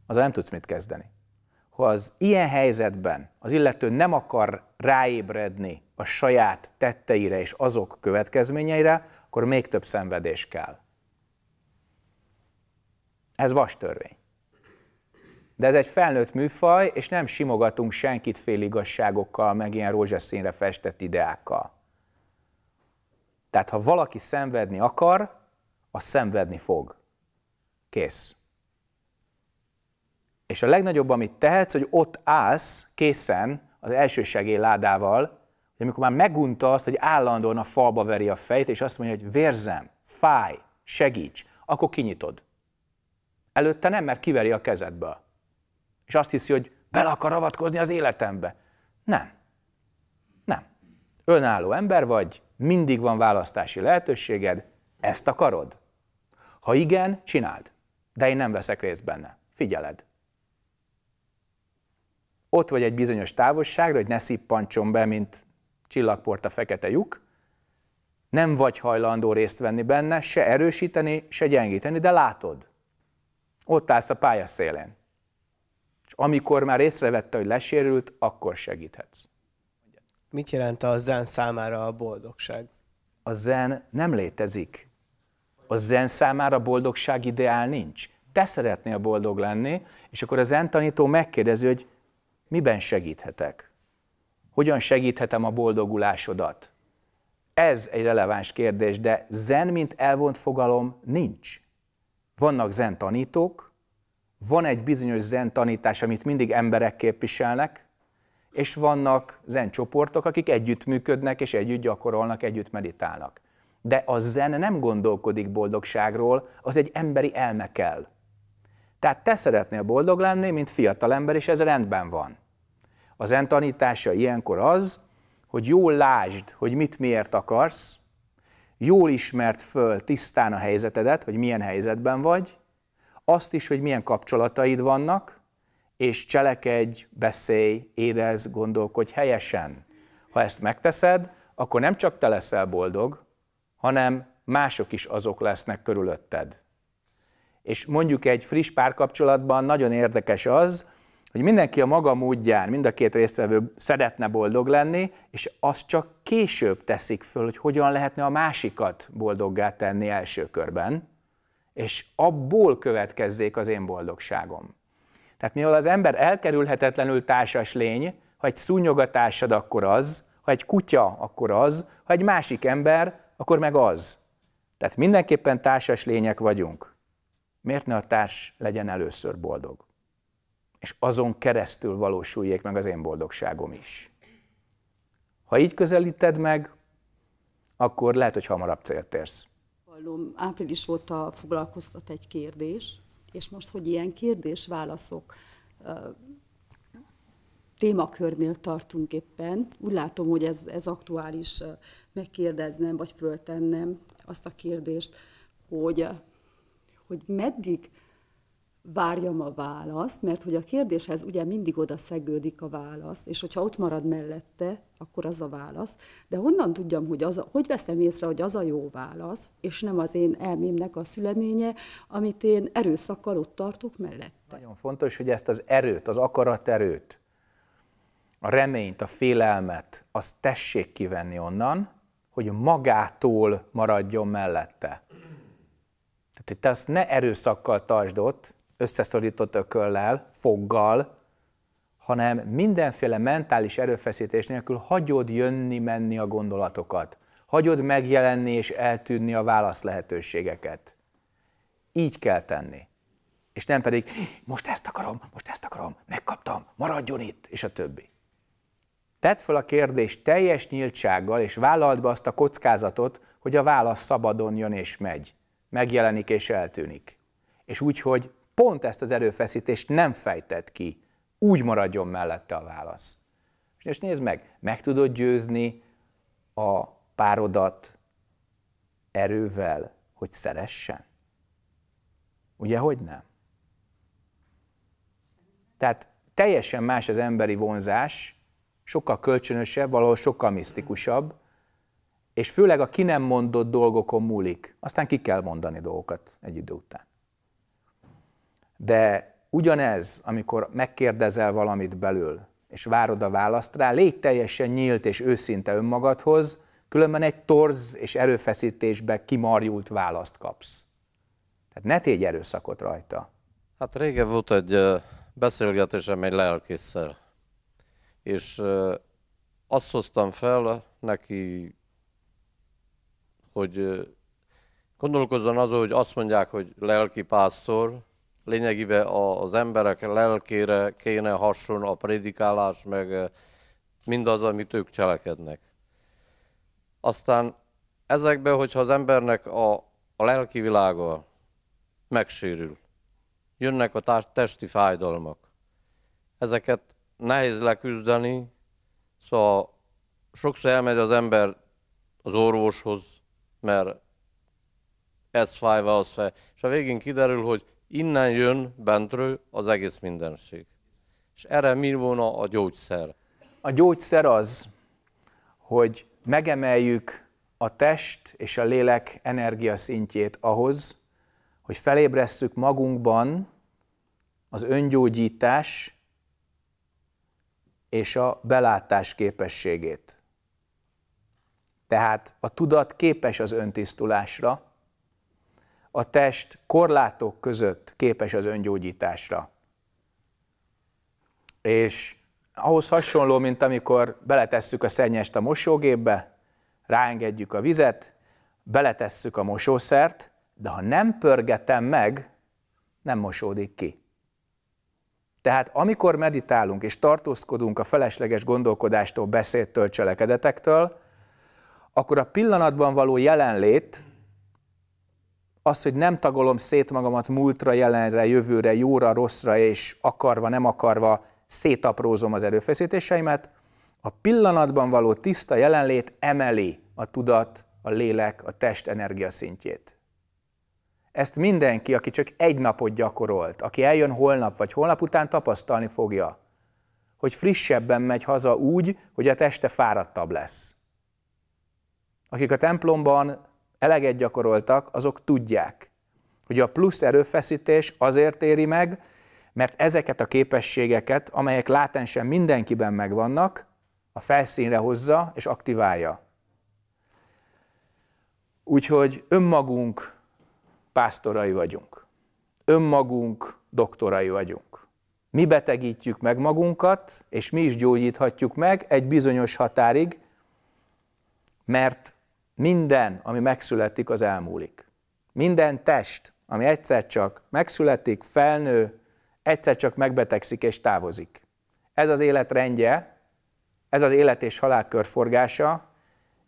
az nem tudsz mit kezdeni. Ha az ilyen helyzetben az illető nem akar ráébredni a saját tetteire és azok következményeire, akkor még több szenvedés kell. Ez vas törvény de ez egy felnőtt műfaj, és nem simogatunk senkit féligasságokkal, meg ilyen rózsaszínre festett ideákkal. Tehát ha valaki szenvedni akar, az szenvedni fog. Kész. És a legnagyobb, amit tehetsz, hogy ott állsz készen az első ládával, hogy amikor már megunta azt, hogy állandóan a falba veri a fejét, és azt mondja, hogy vérzem, fáj, segíts, akkor kinyitod. Előtte nem, mert kiveri a kezedből. És azt hiszi, hogy bele akar avatkozni az életembe. Nem. Nem. Önálló ember vagy, mindig van választási lehetőséged, ezt akarod? Ha igen, csináld. De én nem veszek részt benne. Figyeled. Ott vagy egy bizonyos távolságra, hogy ne szippantson be, mint csillagport a fekete lyuk, nem vagy hajlandó részt venni benne, se erősíteni, se gyengíteni, de látod. Ott állsz a pályaszélén. És amikor már észrevette, hogy lesérült, akkor segíthetsz. Mit jelent a zen számára a boldogság? A zen nem létezik. A zen számára boldogság ideál nincs. Te szeretnél boldog lenni, és akkor a zen tanító megkérdezi, hogy miben segíthetek? Hogyan segíthetem a boldogulásodat? Ez egy releváns kérdés, de zen, mint elvont fogalom nincs. Vannak zen tanítók, van egy bizonyos zen tanítás, amit mindig emberek képviselnek, és vannak zen csoportok, akik együttműködnek, és együtt gyakorolnak, együtt meditálnak. De a zen nem gondolkodik boldogságról, az egy emberi elme kell. Tehát te szeretnél boldog lenni, mint fiatal ember, és ez rendben van. A zen tanítása ilyenkor az, hogy jól lásd, hogy mit miért akarsz, jól ismert föl tisztán a helyzetedet, hogy milyen helyzetben vagy, azt is, hogy milyen kapcsolataid vannak, és cselekedj, beszélj, érez, gondolkodj helyesen. Ha ezt megteszed, akkor nem csak te leszel boldog, hanem mások is azok lesznek körülötted. És mondjuk egy friss párkapcsolatban nagyon érdekes az, hogy mindenki a maga módján, mind a két résztvevő szeretne boldog lenni, és azt csak később teszik föl, hogy hogyan lehetne a másikat boldoggá tenni első körben és abból következzék az én boldogságom. Tehát mivel az ember elkerülhetetlenül társas lény, ha egy szúnyog a társad, akkor az, ha egy kutya, akkor az, ha egy másik ember, akkor meg az. Tehát mindenképpen társas lények vagyunk. Miért ne a társ legyen először boldog? És azon keresztül valósuljék meg az én boldogságom is. Ha így közelíted meg, akkor lehet, hogy hamarabb célt érsz. Hallom, április óta foglalkoztat egy kérdés, és most, hogy ilyen kérdés-válaszok témakörnél tartunk éppen, úgy látom, hogy ez, ez aktuális megkérdeznem, vagy föltennem azt a kérdést, hogy, hogy meddig várjam a választ, mert hogy a kérdéshez ugye mindig oda szegődik a válasz, és hogyha ott marad mellette, akkor az a válasz. De honnan tudjam, hogy az a, hogy veszem észre, hogy az a jó válasz, és nem az én elmémnek a szüleménye, amit én erőszakkal ott tartok mellette. Nagyon fontos, hogy ezt az erőt, az akarat erőt, a reményt, a félelmet, azt tessék kivenni onnan, hogy magától maradjon mellette. Tehát te azt ne erőszakkal tartsd ott, összeszorított ököllel, foggal, hanem mindenféle mentális erőfeszítés nélkül hagyod jönni-menni a gondolatokat. Hagyod megjelenni és eltűnni a válasz lehetőségeket. Így kell tenni. És nem pedig, most ezt akarom, most ezt akarom, megkaptam, maradjon itt, és a többi. Tedd fel a kérdést teljes nyíltsággal, és vállald be azt a kockázatot, hogy a válasz szabadon jön és megy. Megjelenik és eltűnik. És úgy, hogy pont ezt az erőfeszítést nem fejtett ki, úgy maradjon mellette a válasz. És most nézd meg, meg tudod győzni a párodat erővel, hogy szeressen? Ugye, hogy nem? Tehát teljesen más az emberi vonzás, sokkal kölcsönösebb, valahol sokkal misztikusabb, és főleg a ki nem mondott dolgokon múlik. Aztán ki kell mondani dolgokat egy idő után. De ugyanez, amikor megkérdezel valamit belül, és várod a választ rá, légy teljesen nyílt és őszinte önmagadhoz, különben egy torz és erőfeszítésbe kimarjult választ kapsz. Tehát ne tégy erőszakot rajta. Hát régen volt egy beszélgetésem egy lelkészsel, és azt hoztam fel neki, hogy gondolkozzon azon, hogy azt mondják, hogy lelki pásztor, lényegében az emberek lelkére kéne hason a prédikálás, meg eh, mindaz, amit ők cselekednek. Aztán ezekben, hogyha az embernek a, a lelki világa megsérül, jönnek a tár- testi fájdalmak, ezeket nehéz leküzdeni, szóval sokszor elmegy az ember az orvoshoz, mert ez fájva az fáj, és a végén kiderül, hogy Innen jön bentről az egész mindenség. És erre mi volna a gyógyszer? A gyógyszer az, hogy megemeljük a test és a lélek energiaszintjét ahhoz, hogy felébresszük magunkban az öngyógyítás és a belátás képességét. Tehát a tudat képes az öntisztulásra, a test korlátok között képes az öngyógyításra. És ahhoz hasonló, mint amikor beletesszük a szennyest a mosógépbe, ráengedjük a vizet, beletesszük a mosószert, de ha nem pörgetem meg, nem mosódik ki. Tehát amikor meditálunk és tartózkodunk a felesleges gondolkodástól, beszédtől, cselekedetektől, akkor a pillanatban való jelenlét az, hogy nem tagolom szét magamat múltra, jelenre, jövőre, jóra, rosszra, és akarva, nem akarva szétaprózom az erőfeszítéseimet, a pillanatban való tiszta jelenlét emeli a tudat, a lélek, a test szintjét. Ezt mindenki, aki csak egy napot gyakorolt, aki eljön holnap vagy holnap után tapasztalni fogja, hogy frissebben megy haza úgy, hogy a teste fáradtabb lesz. Akik a templomban eleget gyakoroltak, azok tudják, hogy a plusz erőfeszítés azért éri meg, mert ezeket a képességeket, amelyek látensen mindenkiben megvannak, a felszínre hozza és aktiválja. Úgyhogy önmagunk pásztorai vagyunk. Önmagunk doktorai vagyunk. Mi betegítjük meg magunkat, és mi is gyógyíthatjuk meg egy bizonyos határig, mert minden, ami megszületik, az elmúlik. Minden test, ami egyszer csak megszületik, felnő, egyszer csak megbetegszik és távozik. Ez az élet rendje, ez az élet és halál körforgása,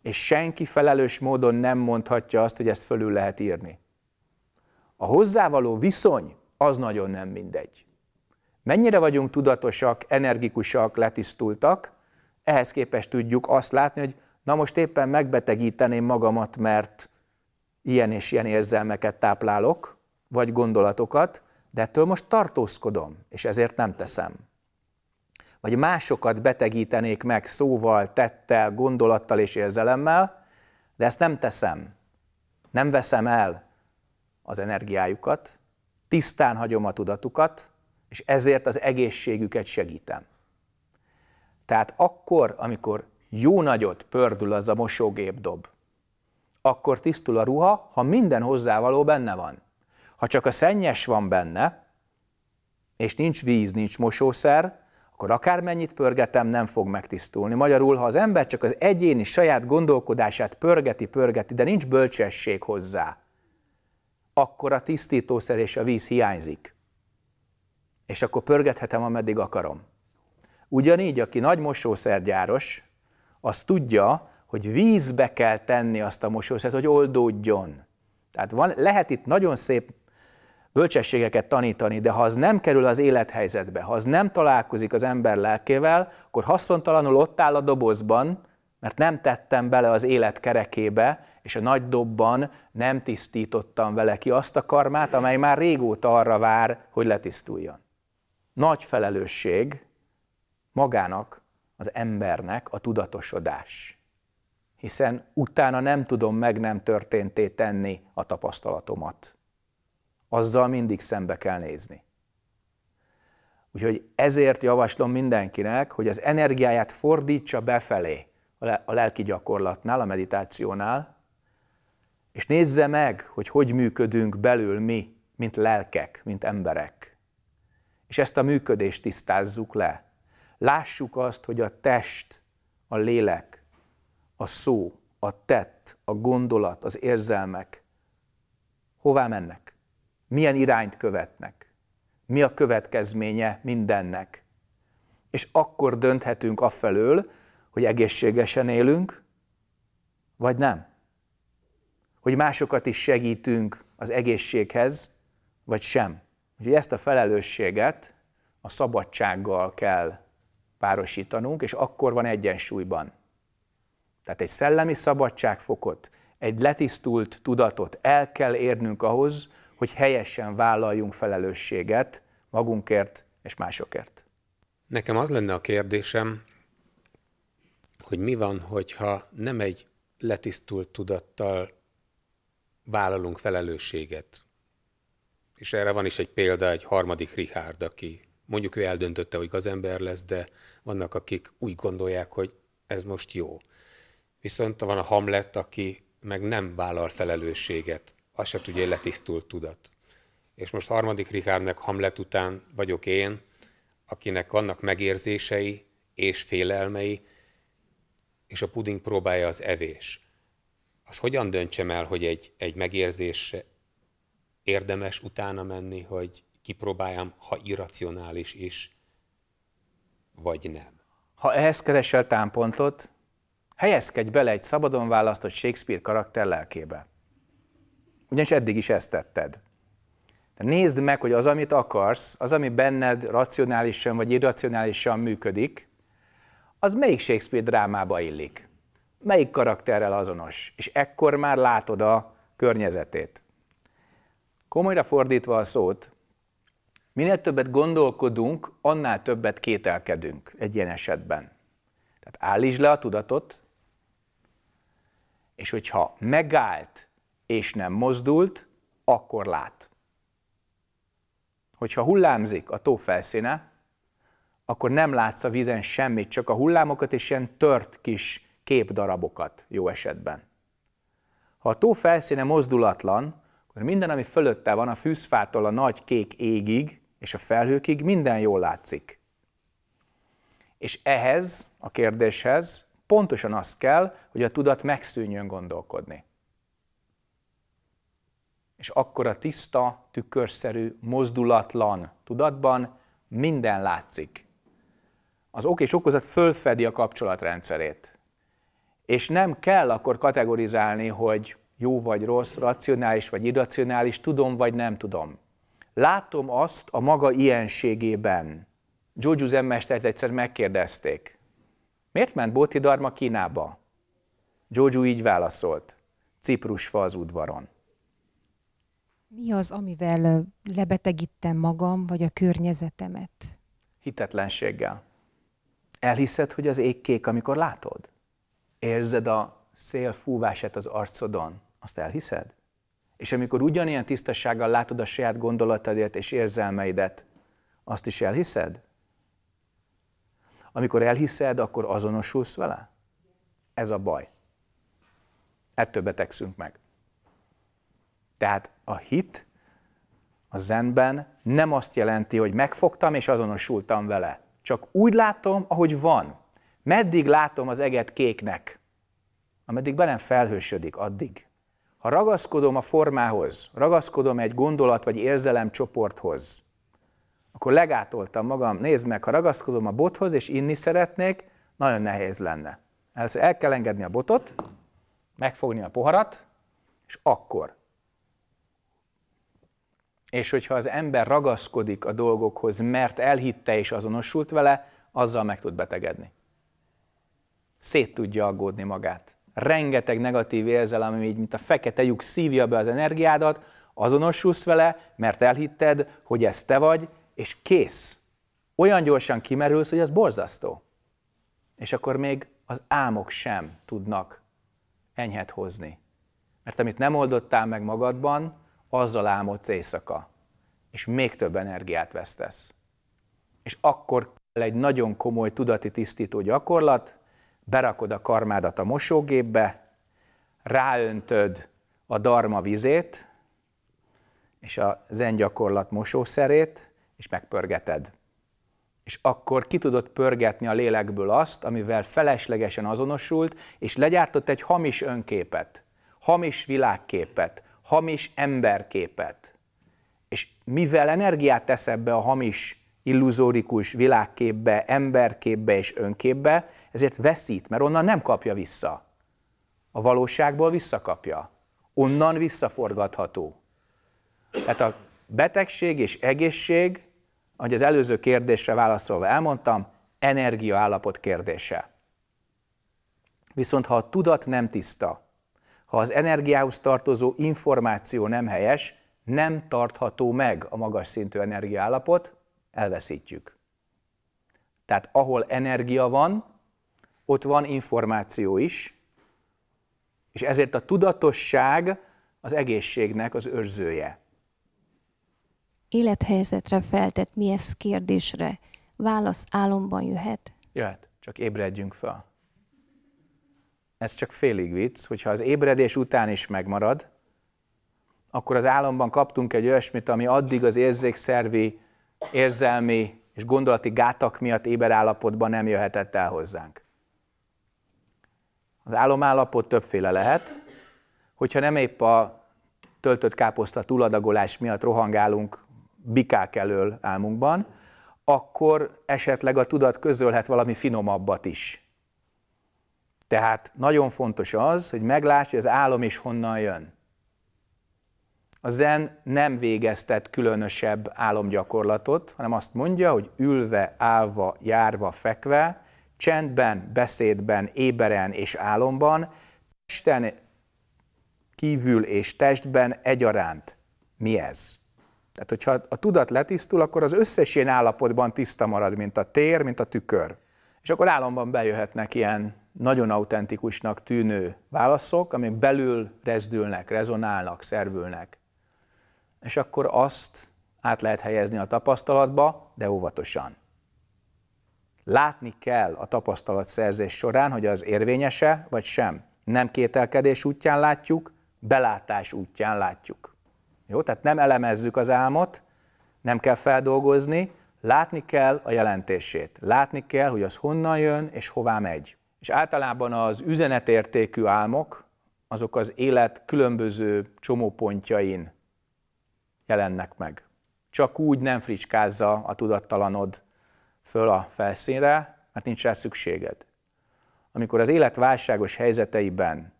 és senki felelős módon nem mondhatja azt, hogy ezt fölül lehet írni. A hozzávaló viszony az nagyon nem mindegy. Mennyire vagyunk tudatosak, energikusak, letisztultak, ehhez képest tudjuk azt látni, hogy na most éppen megbetegíteném magamat, mert ilyen és ilyen érzelmeket táplálok, vagy gondolatokat, de ettől most tartózkodom, és ezért nem teszem. Vagy másokat betegítenék meg szóval, tettel, gondolattal és érzelemmel, de ezt nem teszem. Nem veszem el az energiájukat, tisztán hagyom a tudatukat, és ezért az egészségüket segítem. Tehát akkor, amikor jó nagyot pördül az a mosógép dob. Akkor tisztul a ruha, ha minden hozzávaló benne van. Ha csak a szennyes van benne, és nincs víz, nincs mosószer, akkor akármennyit pörgetem, nem fog megtisztulni. Magyarul, ha az ember csak az egyéni saját gondolkodását pörgeti, pörgeti, de nincs bölcsesség hozzá, akkor a tisztítószer és a víz hiányzik. És akkor pörgethetem, ameddig akarom. Ugyanígy, aki nagy mosószergyáros, az tudja, hogy vízbe kell tenni azt a mosószert, hogy oldódjon. Tehát van, lehet itt nagyon szép bölcsességeket tanítani, de ha az nem kerül az élethelyzetbe, ha az nem találkozik az ember lelkével, akkor haszontalanul ott áll a dobozban, mert nem tettem bele az élet kerekébe, és a nagy dobban nem tisztítottam vele ki azt a karmát, amely már régóta arra vár, hogy letisztuljon. Nagy felelősség magának, az embernek a tudatosodás. Hiszen utána nem tudom meg nem történté tenni a tapasztalatomat. Azzal mindig szembe kell nézni. Úgyhogy ezért javaslom mindenkinek, hogy az energiáját fordítsa befelé a lelki gyakorlatnál, a meditációnál, és nézze meg, hogy hogy működünk belül mi, mint lelkek, mint emberek. És ezt a működést tisztázzuk le. Lássuk azt, hogy a test, a lélek, a szó, a tett, a gondolat, az érzelmek hová mennek, milyen irányt követnek, mi a következménye mindennek. És akkor dönthetünk afelől, hogy egészségesen élünk, vagy nem. Hogy másokat is segítünk az egészséghez, vagy sem. Úgyhogy ezt a felelősséget a szabadsággal kell párosítanunk, és akkor van egyensúlyban. Tehát egy szellemi szabadságfokot, egy letisztult tudatot el kell érnünk ahhoz, hogy helyesen vállaljunk felelősséget magunkért és másokért. Nekem az lenne a kérdésem, hogy mi van, hogyha nem egy letisztult tudattal vállalunk felelősséget. És erre van is egy példa, egy harmadik Richard, aki mondjuk ő eldöntötte, hogy gazember lesz, de vannak, akik úgy gondolják, hogy ez most jó. Viszont van a Hamlet, aki meg nem vállal felelősséget, azt se tudja, letisztult tudat. És most harmadik Richardnek Hamlet után vagyok én, akinek vannak megérzései és félelmei, és a puding próbálja az evés. Az hogyan döntsem el, hogy egy, egy megérzés érdemes utána menni, hogy kipróbáljam, ha irracionális is, vagy nem. Ha ehhez keresel támpontot, helyezkedj bele egy szabadon választott Shakespeare karakter lelkébe. Ugyanis eddig is ezt tetted. De nézd meg, hogy az, amit akarsz, az, ami benned racionálisan vagy irracionálisan működik, az melyik Shakespeare drámába illik? Melyik karakterrel azonos? És ekkor már látod a környezetét. Komolyra fordítva a szót, Minél többet gondolkodunk, annál többet kételkedünk egy ilyen esetben. Tehát állítsd le a tudatot, és hogyha megállt és nem mozdult, akkor lát. Hogyha hullámzik a tó felszíne, akkor nem látsz a vízen semmit, csak a hullámokat és ilyen tört kis képdarabokat jó esetben. Ha a tó felszíne mozdulatlan, akkor minden, ami fölötte van, a fűzfától a nagy kék égig, és a felhőkig minden jól látszik. És ehhez a kérdéshez pontosan az kell, hogy a tudat megszűnjön gondolkodni. És akkor a tiszta, tükörszerű, mozdulatlan tudatban minden látszik. Az ok és okozat fölfedi a kapcsolatrendszerét. És nem kell akkor kategorizálni, hogy jó vagy rossz, racionális vagy irracionális, tudom vagy nem tudom. Látom azt a maga ilyenségében. Gyógyú zenmestert egyszer megkérdezték. Miért ment Darma Kínába? Gyógyú így válaszolt. Ciprusfa az udvaron. Mi az, amivel lebetegítem magam, vagy a környezetemet? Hitetlenséggel. Elhiszed, hogy az ég kék, amikor látod? Érzed a szél fúvását az arcodon? Azt elhiszed? És amikor ugyanilyen tisztasággal látod a saját gondolatadat és érzelmeidet, azt is elhiszed? Amikor elhiszed, akkor azonosulsz vele? Ez a baj. Ettől betegszünk meg. Tehát a hit a zenben nem azt jelenti, hogy megfogtam és azonosultam vele. Csak úgy látom, ahogy van. Meddig látom az eget kéknek? Ameddig be nem felhősödik, addig. Ha ragaszkodom a formához, ragaszkodom egy gondolat vagy érzelem csoporthoz, akkor legátoltam magam, nézd meg, ha ragaszkodom a bothoz és inni szeretnék, nagyon nehéz lenne. Először el kell engedni a botot, megfogni a poharat, és akkor. És hogyha az ember ragaszkodik a dolgokhoz, mert elhitte és azonosult vele, azzal meg tud betegedni. Szét tudja aggódni magát rengeteg negatív érzelem, ami így, mint a fekete lyuk szívja be az energiádat, azonosulsz vele, mert elhitted, hogy ez te vagy, és kész. Olyan gyorsan kimerülsz, hogy az borzasztó. És akkor még az álmok sem tudnak enyhet hozni. Mert amit nem oldottál meg magadban, azzal álmodsz éjszaka. És még több energiát vesztesz. És akkor kell egy nagyon komoly tudati tisztító gyakorlat, berakod a karmádat a mosógépbe, ráöntöd a darma vizét, és a zen gyakorlat mosószerét, és megpörgeted. És akkor ki tudod pörgetni a lélekből azt, amivel feleslegesen azonosult, és legyártott egy hamis önképet, hamis világképet, hamis emberképet. És mivel energiát tesz ebbe a hamis illuzórikus világképbe, emberképbe és önképbe, ezért veszít, mert onnan nem kapja vissza. A valóságból visszakapja. Onnan visszaforgatható. Tehát a betegség és egészség, ahogy az előző kérdésre válaszolva elmondtam, energiaállapot kérdése. Viszont ha a tudat nem tiszta, ha az energiához tartozó információ nem helyes, nem tartható meg a magas szintű energiaállapot, elveszítjük. Tehát ahol energia van, ott van információ is, és ezért a tudatosság az egészségnek az őrzője. Élethelyzetre feltett mi ez kérdésre válasz álomban jöhet. Jöhet, csak ébredjünk fel. Ez csak félig vicc, hogyha az ébredés után is megmarad, akkor az álomban kaptunk egy olyasmit, ami addig az érzékszervi érzelmi és gondolati gátak miatt éber állapotban nem jöhetett el hozzánk. Az álomállapot többféle lehet, hogyha nem épp a töltött káposzta túladagolás miatt rohangálunk bikák elől álmunkban, akkor esetleg a tudat közölhet valami finomabbat is. Tehát nagyon fontos az, hogy megláss, hogy az álom is honnan jön a zen nem végeztet különösebb álomgyakorlatot, hanem azt mondja, hogy ülve, állva, járva, fekve, csendben, beszédben, éberen és álomban, testen kívül és testben egyaránt. Mi ez? Tehát, hogyha a tudat letisztul, akkor az összes ilyen állapotban tiszta marad, mint a tér, mint a tükör. És akkor álomban bejöhetnek ilyen nagyon autentikusnak tűnő válaszok, amik belül rezdülnek, rezonálnak, szervülnek és akkor azt át lehet helyezni a tapasztalatba, de óvatosan. Látni kell a tapasztalat szerzés során, hogy az érvényese vagy sem. Nem kételkedés útján látjuk, belátás útján látjuk. Jó, tehát nem elemezzük az álmot, nem kell feldolgozni, látni kell a jelentését. Látni kell, hogy az honnan jön és hová megy. És általában az üzenetértékű álmok, azok az élet különböző csomópontjain jelennek meg. Csak úgy nem fricskázza a tudattalanod föl a felszínre, mert nincs rá szükséged. Amikor az élet válságos helyzeteiben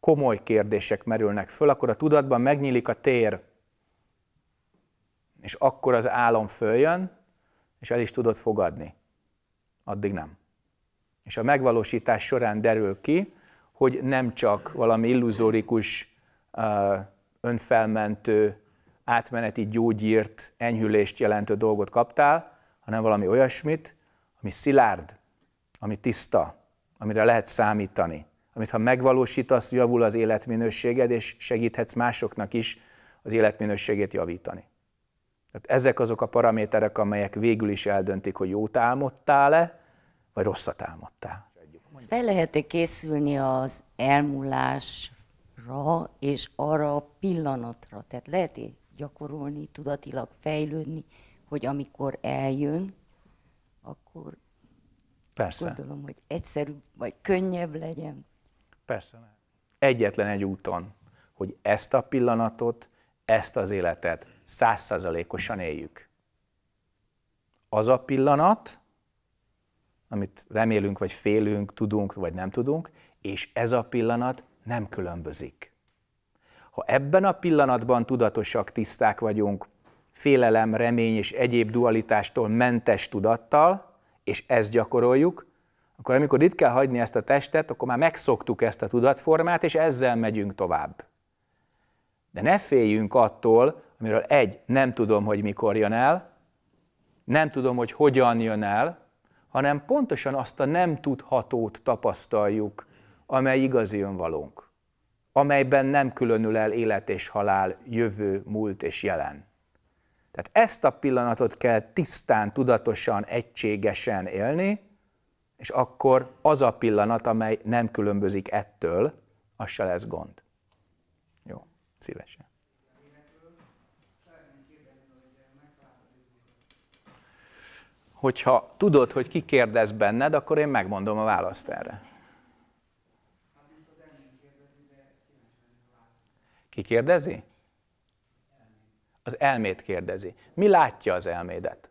komoly kérdések merülnek föl, akkor a tudatban megnyílik a tér, és akkor az álom följön, és el is tudod fogadni. Addig nem. És a megvalósítás során derül ki, hogy nem csak valami illuzórikus, önfelmentő átmeneti gyógyírt, enyhülést jelentő dolgot kaptál, hanem valami olyasmit, ami szilárd, ami tiszta, amire lehet számítani, amit ha megvalósítasz, javul az életminőséged, és segíthetsz másoknak is az életminőségét javítani. Tehát ezek azok a paraméterek, amelyek végül is eldöntik, hogy jót álmodtál-e, vagy rosszat álmodtál. Fel lehet -e készülni az elmúlásra és arra a pillanatra? Tehát lehet -e gyakorolni, tudatilag fejlődni, hogy amikor eljön, akkor Persze. gondolom, hogy egyszerűbb vagy könnyebb legyen. Persze. Egyetlen egy úton, hogy ezt a pillanatot, ezt az életet százszázalékosan éljük. Az a pillanat, amit remélünk, vagy félünk, tudunk, vagy nem tudunk, és ez a pillanat nem különbözik. Ha ebben a pillanatban tudatosak, tiszták vagyunk, félelem, remény és egyéb dualitástól mentes tudattal, és ezt gyakoroljuk, akkor amikor itt kell hagyni ezt a testet, akkor már megszoktuk ezt a tudatformát, és ezzel megyünk tovább. De ne féljünk attól, amiről egy, nem tudom, hogy mikor jön el, nem tudom, hogy hogyan jön el, hanem pontosan azt a nem tudhatót tapasztaljuk, amely igazi önvalónk amelyben nem különül el élet és halál, jövő, múlt és jelen. Tehát ezt a pillanatot kell tisztán, tudatosan, egységesen élni, és akkor az a pillanat, amely nem különbözik ettől, az se lesz gond. Jó, szívesen. Hogyha tudod, hogy ki kérdez benned, akkor én megmondom a választ erre. Ki kérdezi? Az elmét kérdezi. Mi látja az elmédet?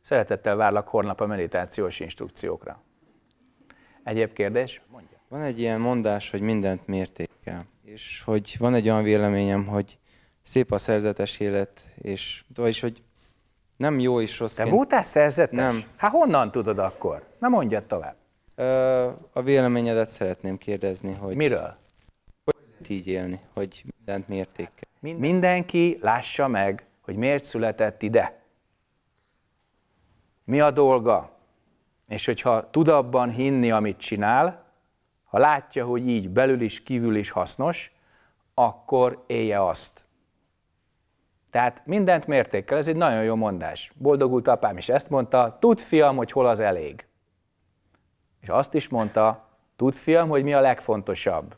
Szeretettel várlak holnap a meditációs instrukciókra. Egyéb kérdés? Mondja. Van egy ilyen mondás, hogy mindent mértékkel. És hogy van egy olyan véleményem, hogy szép a szerzetes élet, és, vagyis hogy nem jó és rossz. Te voltál szerzetes? Nem. Hát honnan tudod akkor? Na mondjad tovább. Ö, a véleményedet szeretném kérdezni, hogy... Miről? Hogy lehet így élni, hogy mindent mértékkel. Mindenki lássa meg, hogy miért született ide. Mi a dolga? És hogyha tud abban hinni, amit csinál, ha látja, hogy így belül is, kívül is hasznos, akkor élje azt. Tehát mindent mértékkel, ez egy nagyon jó mondás. Boldogult apám is ezt mondta, Tud fiam, hogy hol az elég. És azt is mondta, tud fiam, hogy mi a legfontosabb.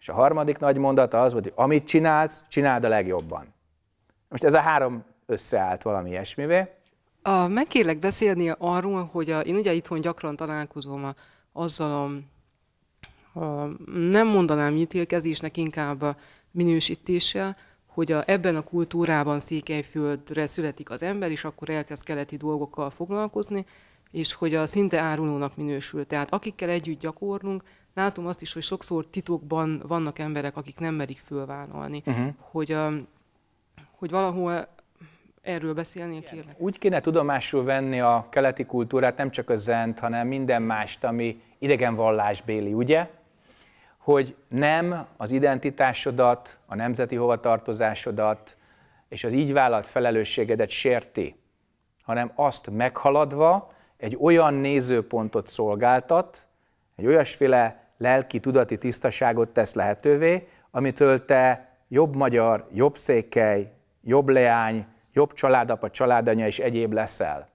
És a harmadik nagy mondata az volt, hogy amit csinálsz, csináld a legjobban. Most ez a három összeállt valami ilyesmivé. A, kérlek beszélni arról, hogy a, én ugye itthon gyakran találkozom a, azzal a, a, nem mondanám nyitélkezésnek, inkább a minősítéssel, hogy a, ebben a kultúrában Székelyföldre születik az ember, és akkor elkezd keleti dolgokkal foglalkozni, és hogy a szinte árulónak minősül. Tehát akikkel együtt gyakorlunk, látom azt is, hogy sokszor titokban vannak emberek, akik nem merik fölvállalni, uh-huh. hogy, um, hogy valahol erről beszélni kérlek. Úgy kéne tudomásul venni a keleti kultúrát, nem csak a zent, hanem minden mást, ami idegen vallásbéli, ugye? hogy nem az identitásodat, a nemzeti hovatartozásodat és az így vállalt felelősségedet sérti, hanem azt meghaladva egy olyan nézőpontot szolgáltat, egy olyasféle lelki, tudati tisztaságot tesz lehetővé, amitől te jobb magyar, jobb székely, jobb leány, jobb családapa, családanya és egyéb leszel.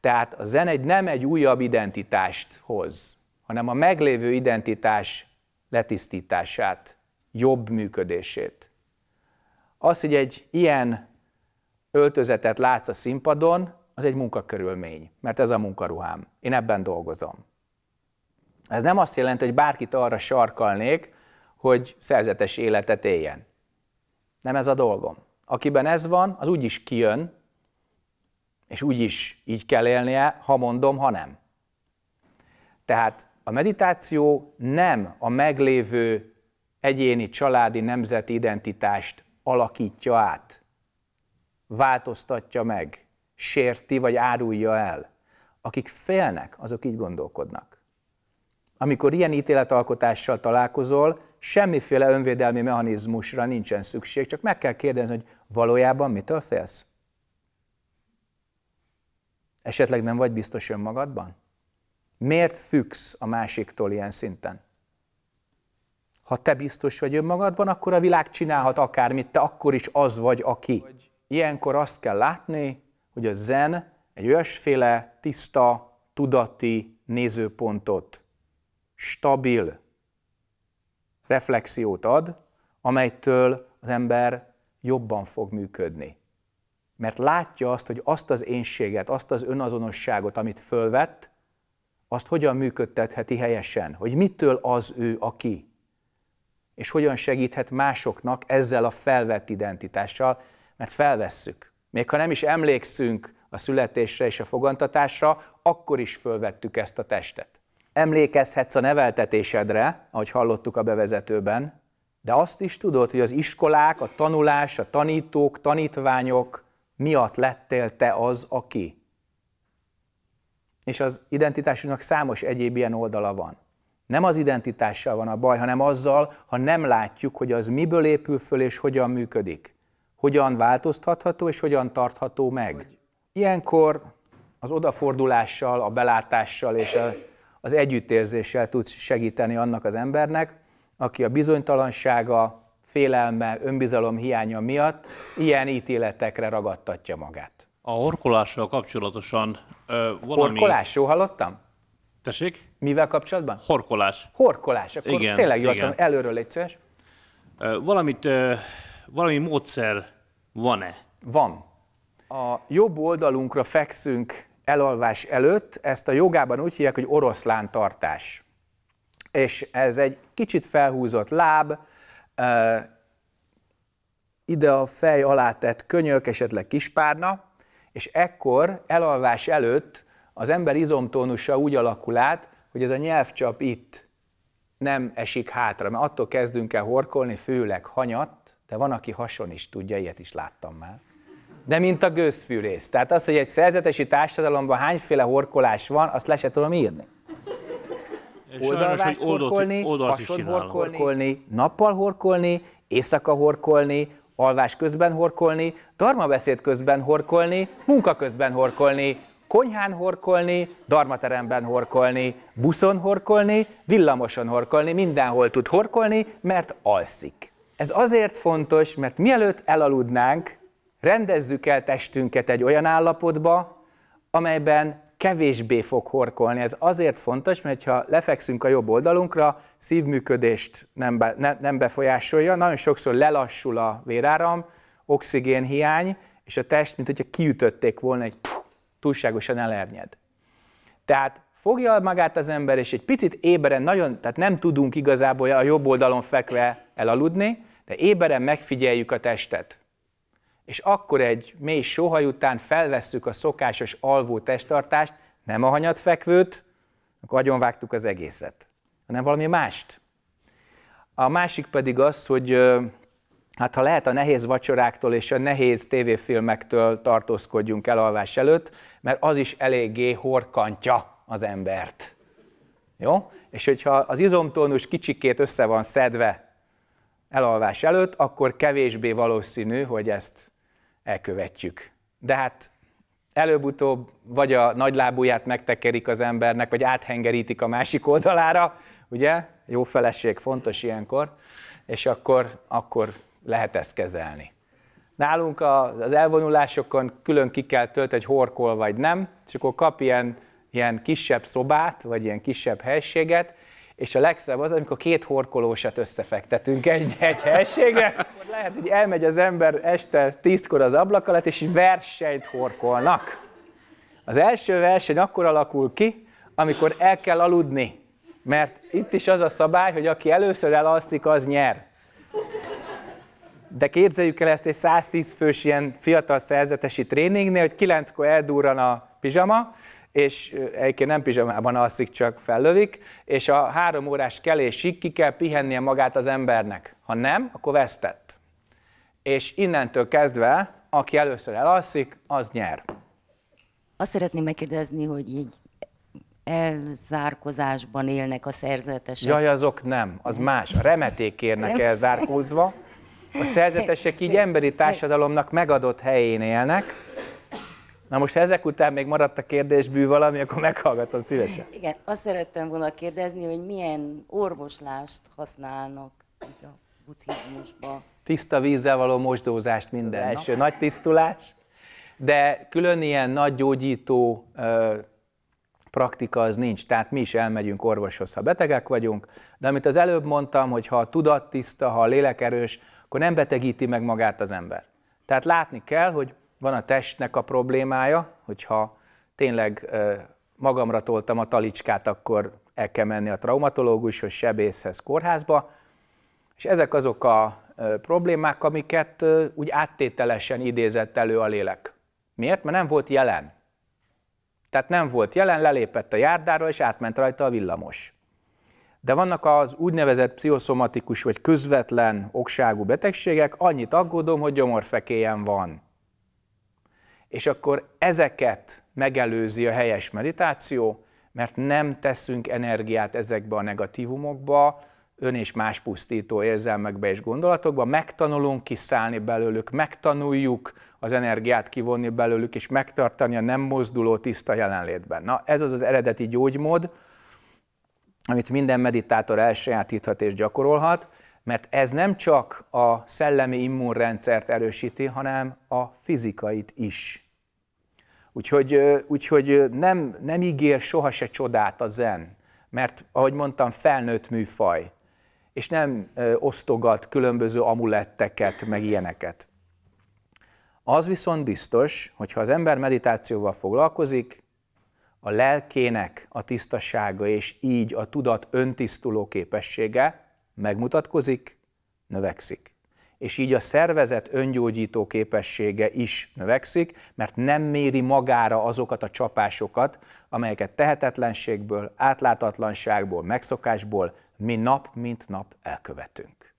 Tehát a zene nem egy újabb identitást hoz, hanem a meglévő identitás letisztítását, jobb működését. Az, hogy egy ilyen öltözetet látsz a színpadon, az egy munkakörülmény, mert ez a munkaruhám. Én ebben dolgozom. Ez nem azt jelenti, hogy bárkit arra sarkalnék, hogy szerzetes életet éljen. Nem ez a dolgom. Akiben ez van, az úgy is kijön, és úgy is így kell élnie, ha mondom, ha nem. Tehát a meditáció nem a meglévő egyéni, családi, nemzeti identitást alakítja át, változtatja meg, sérti vagy árulja el. Akik félnek, azok így gondolkodnak. Amikor ilyen ítéletalkotással találkozol, semmiféle önvédelmi mechanizmusra nincsen szükség, csak meg kell kérdezni, hogy valójában mitől félsz? Esetleg nem vagy biztos önmagadban? Miért függsz a másiktól ilyen szinten? Ha te biztos vagy önmagadban, akkor a világ csinálhat akármit, te akkor is az vagy, aki. Ilyenkor azt kell látni, hogy a zen egy olyasféle tiszta, tudati nézőpontot, stabil reflexiót ad, amelytől az ember jobban fog működni. Mert látja azt, hogy azt az énséget, azt az önazonosságot, amit fölvett, azt hogyan működtetheti helyesen, hogy mitől az ő, aki, és hogyan segíthet másoknak ezzel a felvett identitással, mert felvesszük. Még ha nem is emlékszünk a születésre és a fogantatásra, akkor is fölvettük ezt a testet. Emlékezhetsz a neveltetésedre, ahogy hallottuk a bevezetőben, de azt is tudod, hogy az iskolák, a tanulás, a tanítók, tanítványok miatt lettél te az, aki és az identitásunknak számos egyéb ilyen oldala van. Nem az identitással van a baj, hanem azzal, ha nem látjuk, hogy az miből épül föl és hogyan működik. Hogyan változtatható és hogyan tartható meg. Ilyenkor az odafordulással, a belátással és az együttérzéssel tudsz segíteni annak az embernek, aki a bizonytalansága, félelme, önbizalom hiánya miatt ilyen ítéletekre ragadtatja magát. A horkolással kapcsolatosan ö, valami... Horkolás, jó hallottam? Tessék? Mivel kapcsolatban? Horkolás. Horkolás, akkor igen, tényleg jól igen. előről légy szíves. Ö, valamit, ö, valami módszer van-e? Van. A jobb oldalunkra fekszünk elalvás előtt, ezt a jogában úgy hívják, hogy oroszlán tartás. És ez egy kicsit felhúzott láb, ö, ide a fej alá tett könyök, esetleg kispárna, és ekkor elalvás előtt az ember izomtónusa úgy alakul át, hogy ez a nyelvcsap itt nem esik hátra, mert attól kezdünk el horkolni, főleg hanyatt, de van, aki hason is tudja, ilyet is láttam már. De mint a gőzfűrész. Tehát az, hogy egy szerzetesi társadalomban hányféle horkolás van, azt le se tudom írni. Oldalvást horkolni, oldalt, oldalt hason horkolni, nappal horkolni, éjszaka horkolni, alvás közben horkolni, darmabeszéd közben horkolni, munka közben horkolni, konyhán horkolni, darmateremben horkolni, buszon horkolni, villamoson horkolni, mindenhol tud horkolni, mert alszik. Ez azért fontos, mert mielőtt elaludnánk, rendezzük el testünket egy olyan állapotba, amelyben kevésbé fog horkolni. Ez azért fontos, mert ha lefekszünk a jobb oldalunkra, szívműködést nem, be, ne, nem befolyásolja, nagyon sokszor lelassul a véráram, oxigénhiány, és a test, mint hogyha kiütötték volna, egy puh, túlságosan elernyed. Tehát fogja magát az ember, és egy picit éberen, nagyon, tehát nem tudunk igazából a jobb oldalon fekve elaludni, de éberen megfigyeljük a testet és akkor egy mély sohaj után felvesszük a szokásos alvó testtartást, nem a fekvőt, akkor agyonvágtuk az egészet, hanem valami mást. A másik pedig az, hogy hát ha lehet a nehéz vacsoráktól és a nehéz tévéfilmektől tartózkodjunk el alvás előtt, mert az is eléggé horkantja az embert. Jó? És hogyha az izomtónus kicsikét össze van szedve elalvás előtt, akkor kevésbé valószínű, hogy ezt elkövetjük. De hát előbb-utóbb vagy a nagylábúját megtekerik az embernek, vagy áthengerítik a másik oldalára, ugye? Jó feleség fontos ilyenkor, és akkor, akkor lehet ezt kezelni. Nálunk az elvonulásokon külön ki kell tölt egy horkol vagy nem, és akkor kap ilyen, ilyen kisebb szobát, vagy ilyen kisebb helységet, és a legszebb az, amikor két horkolósat összefektetünk egy, egy helységre, akkor lehet, hogy elmegy az ember este tízkor az ablak alatt, és versenyt horkolnak. Az első verseny akkor alakul ki, amikor el kell aludni, mert itt is az a szabály, hogy aki először elalszik, az nyer. De képzeljük el ezt egy 110 fős ilyen fiatal szerzetesi tréningnél, hogy kilenckor kor eldurran a pizsama, és egyébként nem pizsamában alszik, csak fellövik, és a három órás kelésig ki kell pihennie magát az embernek. Ha nem, akkor vesztett. És innentől kezdve, aki először elalszik, az nyer. Azt szeretném megkérdezni, hogy így elzárkozásban élnek a szerzetesek. Jaj, azok nem, az más. A remeték érnek elzárkózva. A szerzetesek így emberi társadalomnak megadott helyén élnek, Na most, ha ezek után még maradt a kérdésbű valami, akkor meghallgatom szívesen. Igen, azt szerettem volna kérdezni, hogy milyen orvoslást használnak így a buddhizmusban. Tiszta vízzel való mosdózást minden első nagy tisztulás, de külön ilyen nagy gyógyító ö, praktika az nincs, tehát mi is elmegyünk orvoshoz, ha betegek vagyunk, de amit az előbb mondtam, hogy ha a tudat tiszta, ha a lélek erős, akkor nem betegíti meg magát az ember. Tehát látni kell, hogy van a testnek a problémája, hogyha tényleg magamra toltam a talicskát, akkor el kell menni a traumatológushoz, sebészhez, kórházba, és ezek azok a problémák, amiket úgy áttételesen idézett elő a lélek. Miért? Mert nem volt jelen. Tehát nem volt jelen, lelépett a járdáról és átment rajta a villamos. De vannak az úgynevezett pszichoszomatikus vagy közvetlen okságú betegségek, annyit aggódom, hogy gyomorfekélyen van és akkor ezeket megelőzi a helyes meditáció, mert nem teszünk energiát ezekbe a negatívumokba, ön és más pusztító érzelmekbe és gondolatokba, megtanulunk kiszállni belőlük, megtanuljuk az energiát kivonni belőlük, és megtartani a nem mozduló tiszta jelenlétben. Na, ez az az eredeti gyógymód, amit minden meditátor elsajátíthat és gyakorolhat, mert ez nem csak a szellemi immunrendszert erősíti, hanem a fizikait is. Úgyhogy, úgyhogy nem, nem ígér soha se csodát a zen, mert ahogy mondtam, felnőtt műfaj, és nem osztogat különböző amuletteket, meg ilyeneket. Az viszont biztos, hogy ha az ember meditációval foglalkozik, a lelkének a tisztasága és így a tudat öntisztuló képessége megmutatkozik, növekszik és így a szervezet öngyógyító képessége is növekszik, mert nem méri magára azokat a csapásokat, amelyeket tehetetlenségből, átlátatlanságból, megszokásból mi nap, mint nap elkövetünk.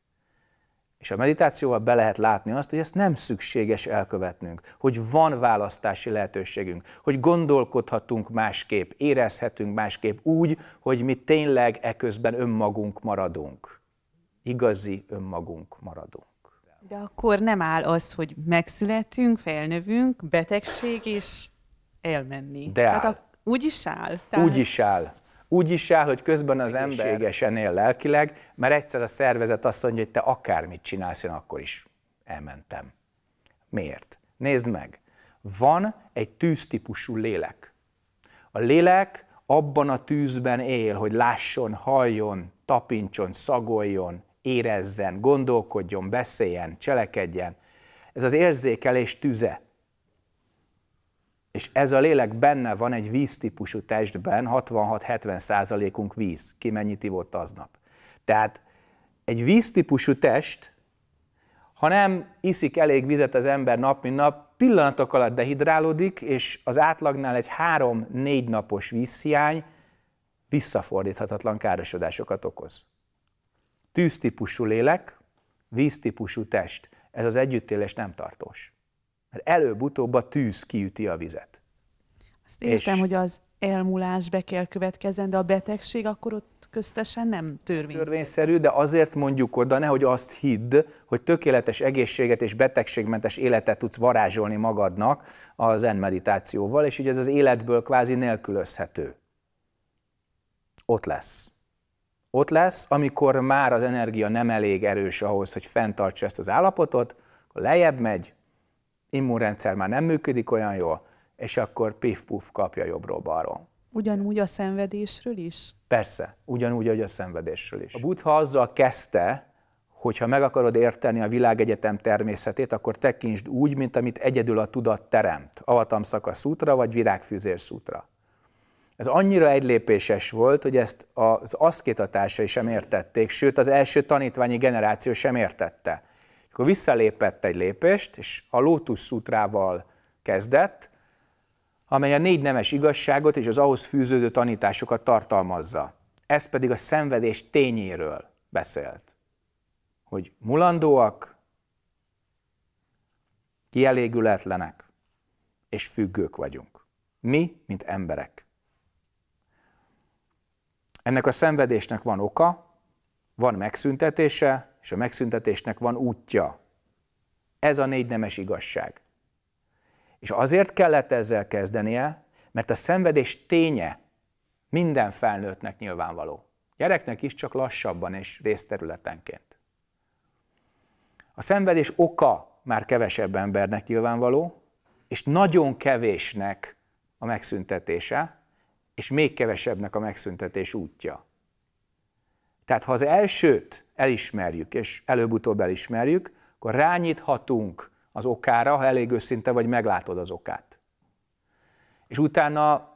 És a meditációval be lehet látni azt, hogy ezt nem szükséges elkövetnünk, hogy van választási lehetőségünk, hogy gondolkodhatunk másképp, érezhetünk másképp úgy, hogy mi tényleg eközben önmagunk maradunk. Igazi önmagunk maradunk. De akkor nem áll az, hogy megszületünk, felnövünk, betegség, és elmenni. De áll. Tehát a, úgy is áll. Tehát... Úgy is áll. Úgy is áll, hogy közben az egészségesen él lelkileg, mert egyszer a szervezet azt mondja, hogy te akármit csinálsz, én akkor is elmentem. Miért? Nézd meg. Van egy tűztípusú lélek. A lélek abban a tűzben él, hogy lásson, halljon, tapincson, szagoljon, érezzen, gondolkodjon, beszéljen, cselekedjen. Ez az érzékelés tüze. És ez a lélek benne van egy víztípusú testben, 66-70 százalékunk víz, ki mennyit ivott aznap. Tehát egy víztípusú test, ha nem iszik elég vizet az ember nap, mint nap, pillanatok alatt dehidrálódik, és az átlagnál egy három-négy napos vízhiány visszafordíthatatlan károsodásokat okoz tűztípusú lélek, víztípusú test. Ez az együttélés nem tartós. Mert előbb-utóbb a tűz kiüti a vizet. Azt értem, és hogy az elmúlás be kell következzen, de a betegség akkor ott köztesen nem törvényszerű. Törvényszerű, de azért mondjuk oda, nehogy azt hidd, hogy tökéletes egészséget és betegségmentes életet tudsz varázsolni magadnak az en meditációval, és ugye ez az életből kvázi nélkülözhető. Ott lesz ott lesz, amikor már az energia nem elég erős ahhoz, hogy fenntartsa ezt az állapotot, akkor lejjebb megy, immunrendszer már nem működik olyan jól, és akkor pif-puf kapja jobbról-balról. Ugyanúgy a szenvedésről is? Persze, ugyanúgy, hogy a szenvedésről is. A buddha azzal kezdte, hogy ha meg akarod érteni a világegyetem természetét, akkor tekintsd úgy, mint amit egyedül a tudat teremt. Avatam szakasz útra, vagy virágfűzés szútra. Ez annyira egylépéses volt, hogy ezt az aszkétatásai sem értették, sőt az első tanítványi generáció sem értette. Akkor visszalépett egy lépést, és a Lótusz szutrával kezdett, amely a négy nemes igazságot és az ahhoz fűződő tanításokat tartalmazza. Ez pedig a szenvedés tényéről beszélt. Hogy mulandóak, kielégületlenek és függők vagyunk. Mi, mint emberek. Ennek a szenvedésnek van oka, van megszüntetése, és a megszüntetésnek van útja. Ez a négy nemes igazság. És azért kellett ezzel kezdenie, mert a szenvedés ténye minden felnőttnek nyilvánvaló. Gyereknek is csak lassabban és részterületenként. A szenvedés oka már kevesebb embernek nyilvánvaló, és nagyon kevésnek a megszüntetése, és még kevesebbnek a megszüntetés útja. Tehát ha az elsőt elismerjük, és előbb-utóbb elismerjük, akkor rányíthatunk az okára, ha elég őszinte vagy, meglátod az okát. És utána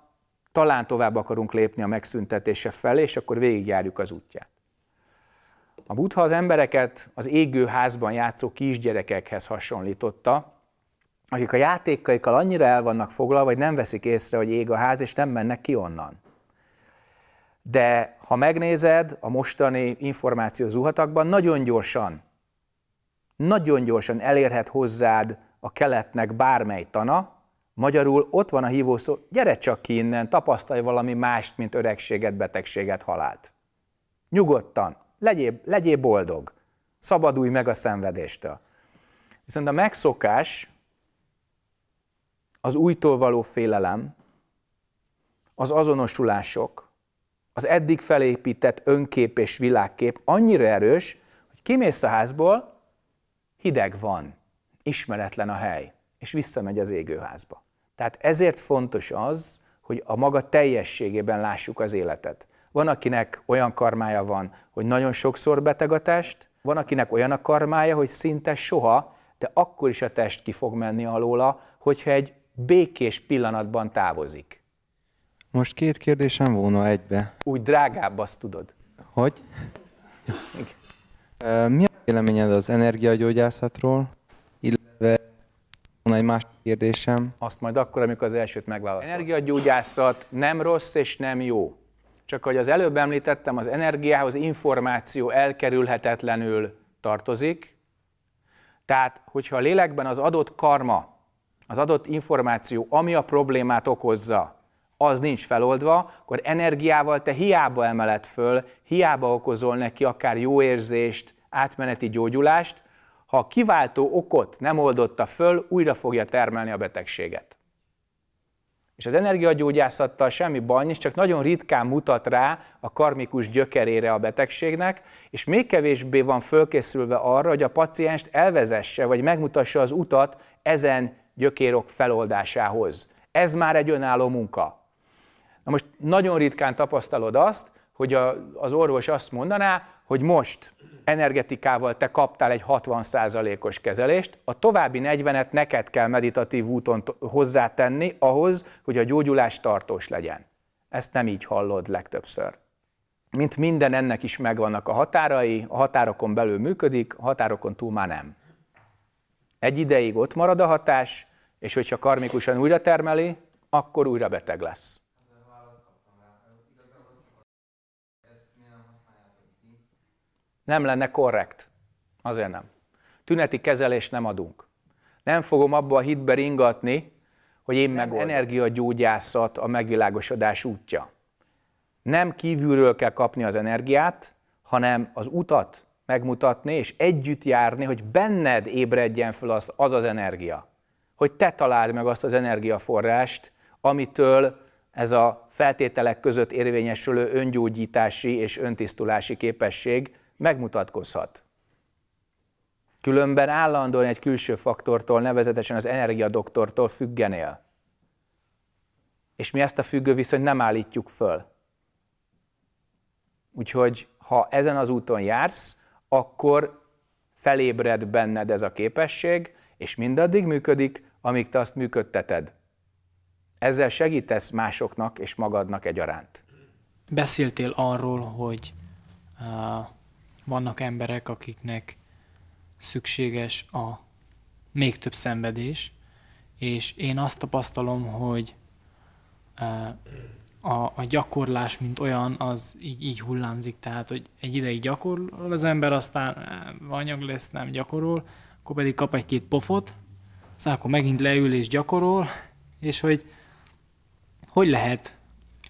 talán tovább akarunk lépni a megszüntetése felé, és akkor végigjárjuk az útját. A buddha az embereket az égő házban játszó kisgyerekekhez hasonlította, akik a játékaikkal annyira el vannak foglalva, hogy nem veszik észre, hogy ég a ház, és nem mennek ki onnan. De ha megnézed a mostani információ zuhatakban, nagyon gyorsan, nagyon gyorsan elérhet hozzád a keletnek bármely tana, magyarul ott van a hívó szó, gyere csak ki innen, tapasztalj valami mást, mint öregséget, betegséget, halált. Nyugodtan, legyél, legyél boldog, szabadulj meg a szenvedéstől. Viszont a megszokás, az újtól való félelem, az azonosulások, az eddig felépített önkép és világkép annyira erős, hogy kimész a házból, hideg van, ismeretlen a hely, és visszamegy az égőházba. Tehát ezért fontos az, hogy a maga teljességében lássuk az életet. Van, akinek olyan karmája van, hogy nagyon sokszor beteg a test, van, akinek olyan a karmája, hogy szinte soha, de akkor is a test ki fog menni alóla, hogyha egy békés pillanatban távozik. Most két kérdésem volna egybe. Úgy drágább, azt tudod. Hogy? Mi a véleményed az energiagyógyászatról, illetve van egy másik kérdésem. Azt majd akkor, amikor az elsőt megválaszol. Energiagyógyászat nem rossz és nem jó. Csak ahogy az előbb említettem, az energiához információ elkerülhetetlenül tartozik. Tehát, hogyha a lélekben az adott karma, az adott információ, ami a problémát okozza, az nincs feloldva, akkor energiával te hiába emeled föl, hiába okozol neki akár jó érzést, átmeneti gyógyulást, ha a kiváltó okot nem oldotta föl, újra fogja termelni a betegséget. És az energiagyógyászattal semmi baj nincs, csak nagyon ritkán mutat rá a karmikus gyökerére a betegségnek, és még kevésbé van fölkészülve arra, hogy a pacienst elvezesse, vagy megmutassa az utat ezen gyökérok feloldásához. Ez már egy önálló munka. Na most nagyon ritkán tapasztalod azt, hogy a, az orvos azt mondaná, hogy most energetikával te kaptál egy 60%-os kezelést, a további 40-et neked kell meditatív úton hozzátenni ahhoz, hogy a gyógyulás tartós legyen. Ezt nem így hallod legtöbbször. Mint minden, ennek is megvannak a határai, a határokon belül működik, a határokon túl már nem. Egy ideig ott marad a hatás, és hogyha karmikusan újra termeli, akkor újra beteg lesz. Nem lenne korrekt. Azért nem. Tüneti kezelést nem adunk. Nem fogom abba a hitbe ringatni, hogy én meg energiagyógyászat a megvilágosodás útja. Nem kívülről kell kapni az energiát, hanem az utat megmutatni, és együtt járni, hogy benned ébredjen föl az az, az energia. Hogy te találd meg azt az energiaforrást, amitől ez a feltételek között érvényesülő öngyógyítási és öntisztulási képesség megmutatkozhat. Különben állandóan egy külső faktortól, nevezetesen az energiadoktortól függenél. És mi ezt a függő viszonyt nem állítjuk föl. Úgyhogy ha ezen az úton jársz, akkor felébred benned ez a képesség, és mindaddig működik, amíg te azt működteted. Ezzel segítesz másoknak és magadnak egyaránt. Beszéltél arról, hogy uh, vannak emberek, akiknek szükséges a még több szenvedés, és én azt tapasztalom, hogy uh, a, a gyakorlás, mint olyan, az így, így hullámzik, tehát, hogy egy ideig gyakorol az ember, aztán anyag lesz, nem gyakorol, akkor pedig kap egy-két pofot, aztán akkor megint leül és gyakorol, és hogy hogy lehet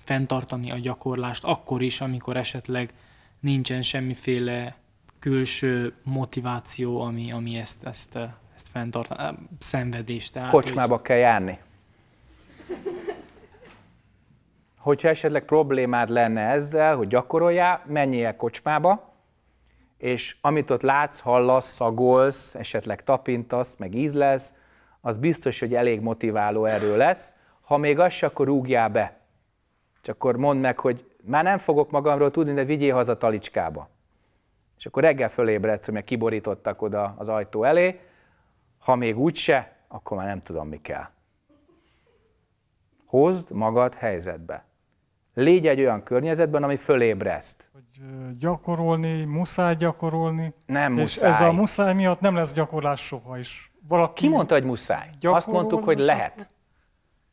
fenntartani a gyakorlást akkor is, amikor esetleg nincsen semmiféle külső motiváció, ami, ami ezt, ezt, ezt fenntart szenvedést. Kocsmába hogy... kell járni hogyha esetleg problémád lenne ezzel, hogy gyakoroljál, menjél kocsmába, és amit ott látsz, hallasz, szagolsz, esetleg tapintasz, meg ízlesz, az biztos, hogy elég motiváló erő lesz. Ha még az, akkor rúgjál be. És akkor mondd meg, hogy már nem fogok magamról tudni, de vigyél haza talicskába. És akkor reggel fölébredsz, mert kiborítottak oda az ajtó elé. Ha még úgyse, akkor már nem tudom, mi kell. Hozd magad helyzetbe légy egy olyan környezetben, ami fölébreszt. Hogy gyakorolni, muszáj gyakorolni. Nem és muszáj. ez a muszáj miatt nem lesz gyakorlás soha is. Valaki Ki mondta, hogy muszáj? Azt mondtuk, hogy muszáj? lehet.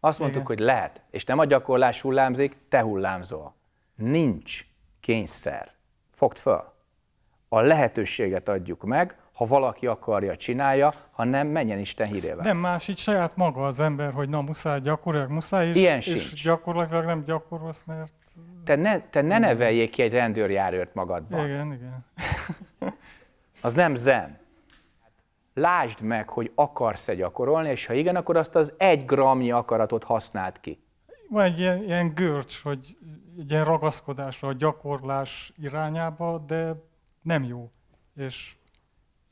Azt mondtuk, Igen. hogy lehet. És nem a gyakorlás hullámzik, te hullámzol. Nincs kényszer. Fogd föl. A lehetőséget adjuk meg, ha valaki akarja, csinálja, nem, menjen Isten hírével. Nem más, így saját maga az ember, hogy na muszáj, gyakorlatilag muszáj, és, Ilyen és gyakorlatilag nem gyakorolsz, mert... Te ne, te ne neveljék ki egy rendőrjárőrt magadban. Igen, igen. az nem zen. Lásd meg, hogy akarsz-e gyakorolni, és ha igen, akkor azt az egy gramnyi akaratot használt ki. Van egy ilyen, ilyen görcs, hogy egy ilyen ragaszkodásra a gyakorlás irányába, de nem jó. És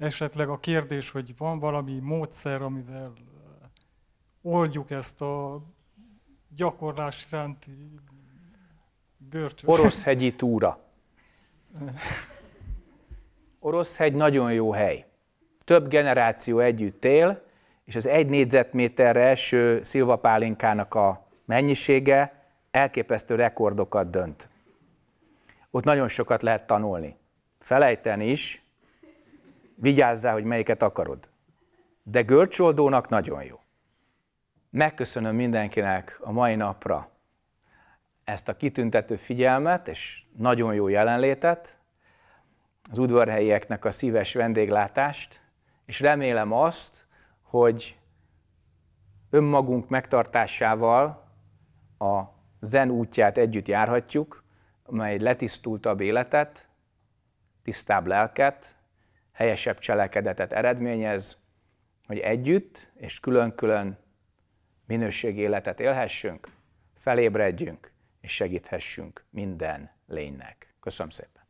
esetleg a kérdés, hogy van valami módszer, amivel oldjuk ezt a gyakorlás iránti görcsöt. Oroszhegyi túra. Oroszhegy nagyon jó hely. Több generáció együtt él, és az egy négyzetméterre eső szilvapálinkának a mennyisége elképesztő rekordokat dönt. Ott nagyon sokat lehet tanulni. Felejteni is, Vigyázzál, hogy melyiket akarod. De görcsoldónak nagyon jó. Megköszönöm mindenkinek a mai napra ezt a kitüntető figyelmet és nagyon jó jelenlétet, az udvarhelyieknek a szíves vendéglátást, és remélem azt, hogy önmagunk megtartásával a zen útját együtt járhatjuk, amely letisztultabb életet, tisztább lelket, helyesebb cselekedetet eredményez, hogy együtt és külön-külön minőségi életet élhessünk, felébredjünk és segíthessünk minden lénynek. Köszönöm szépen!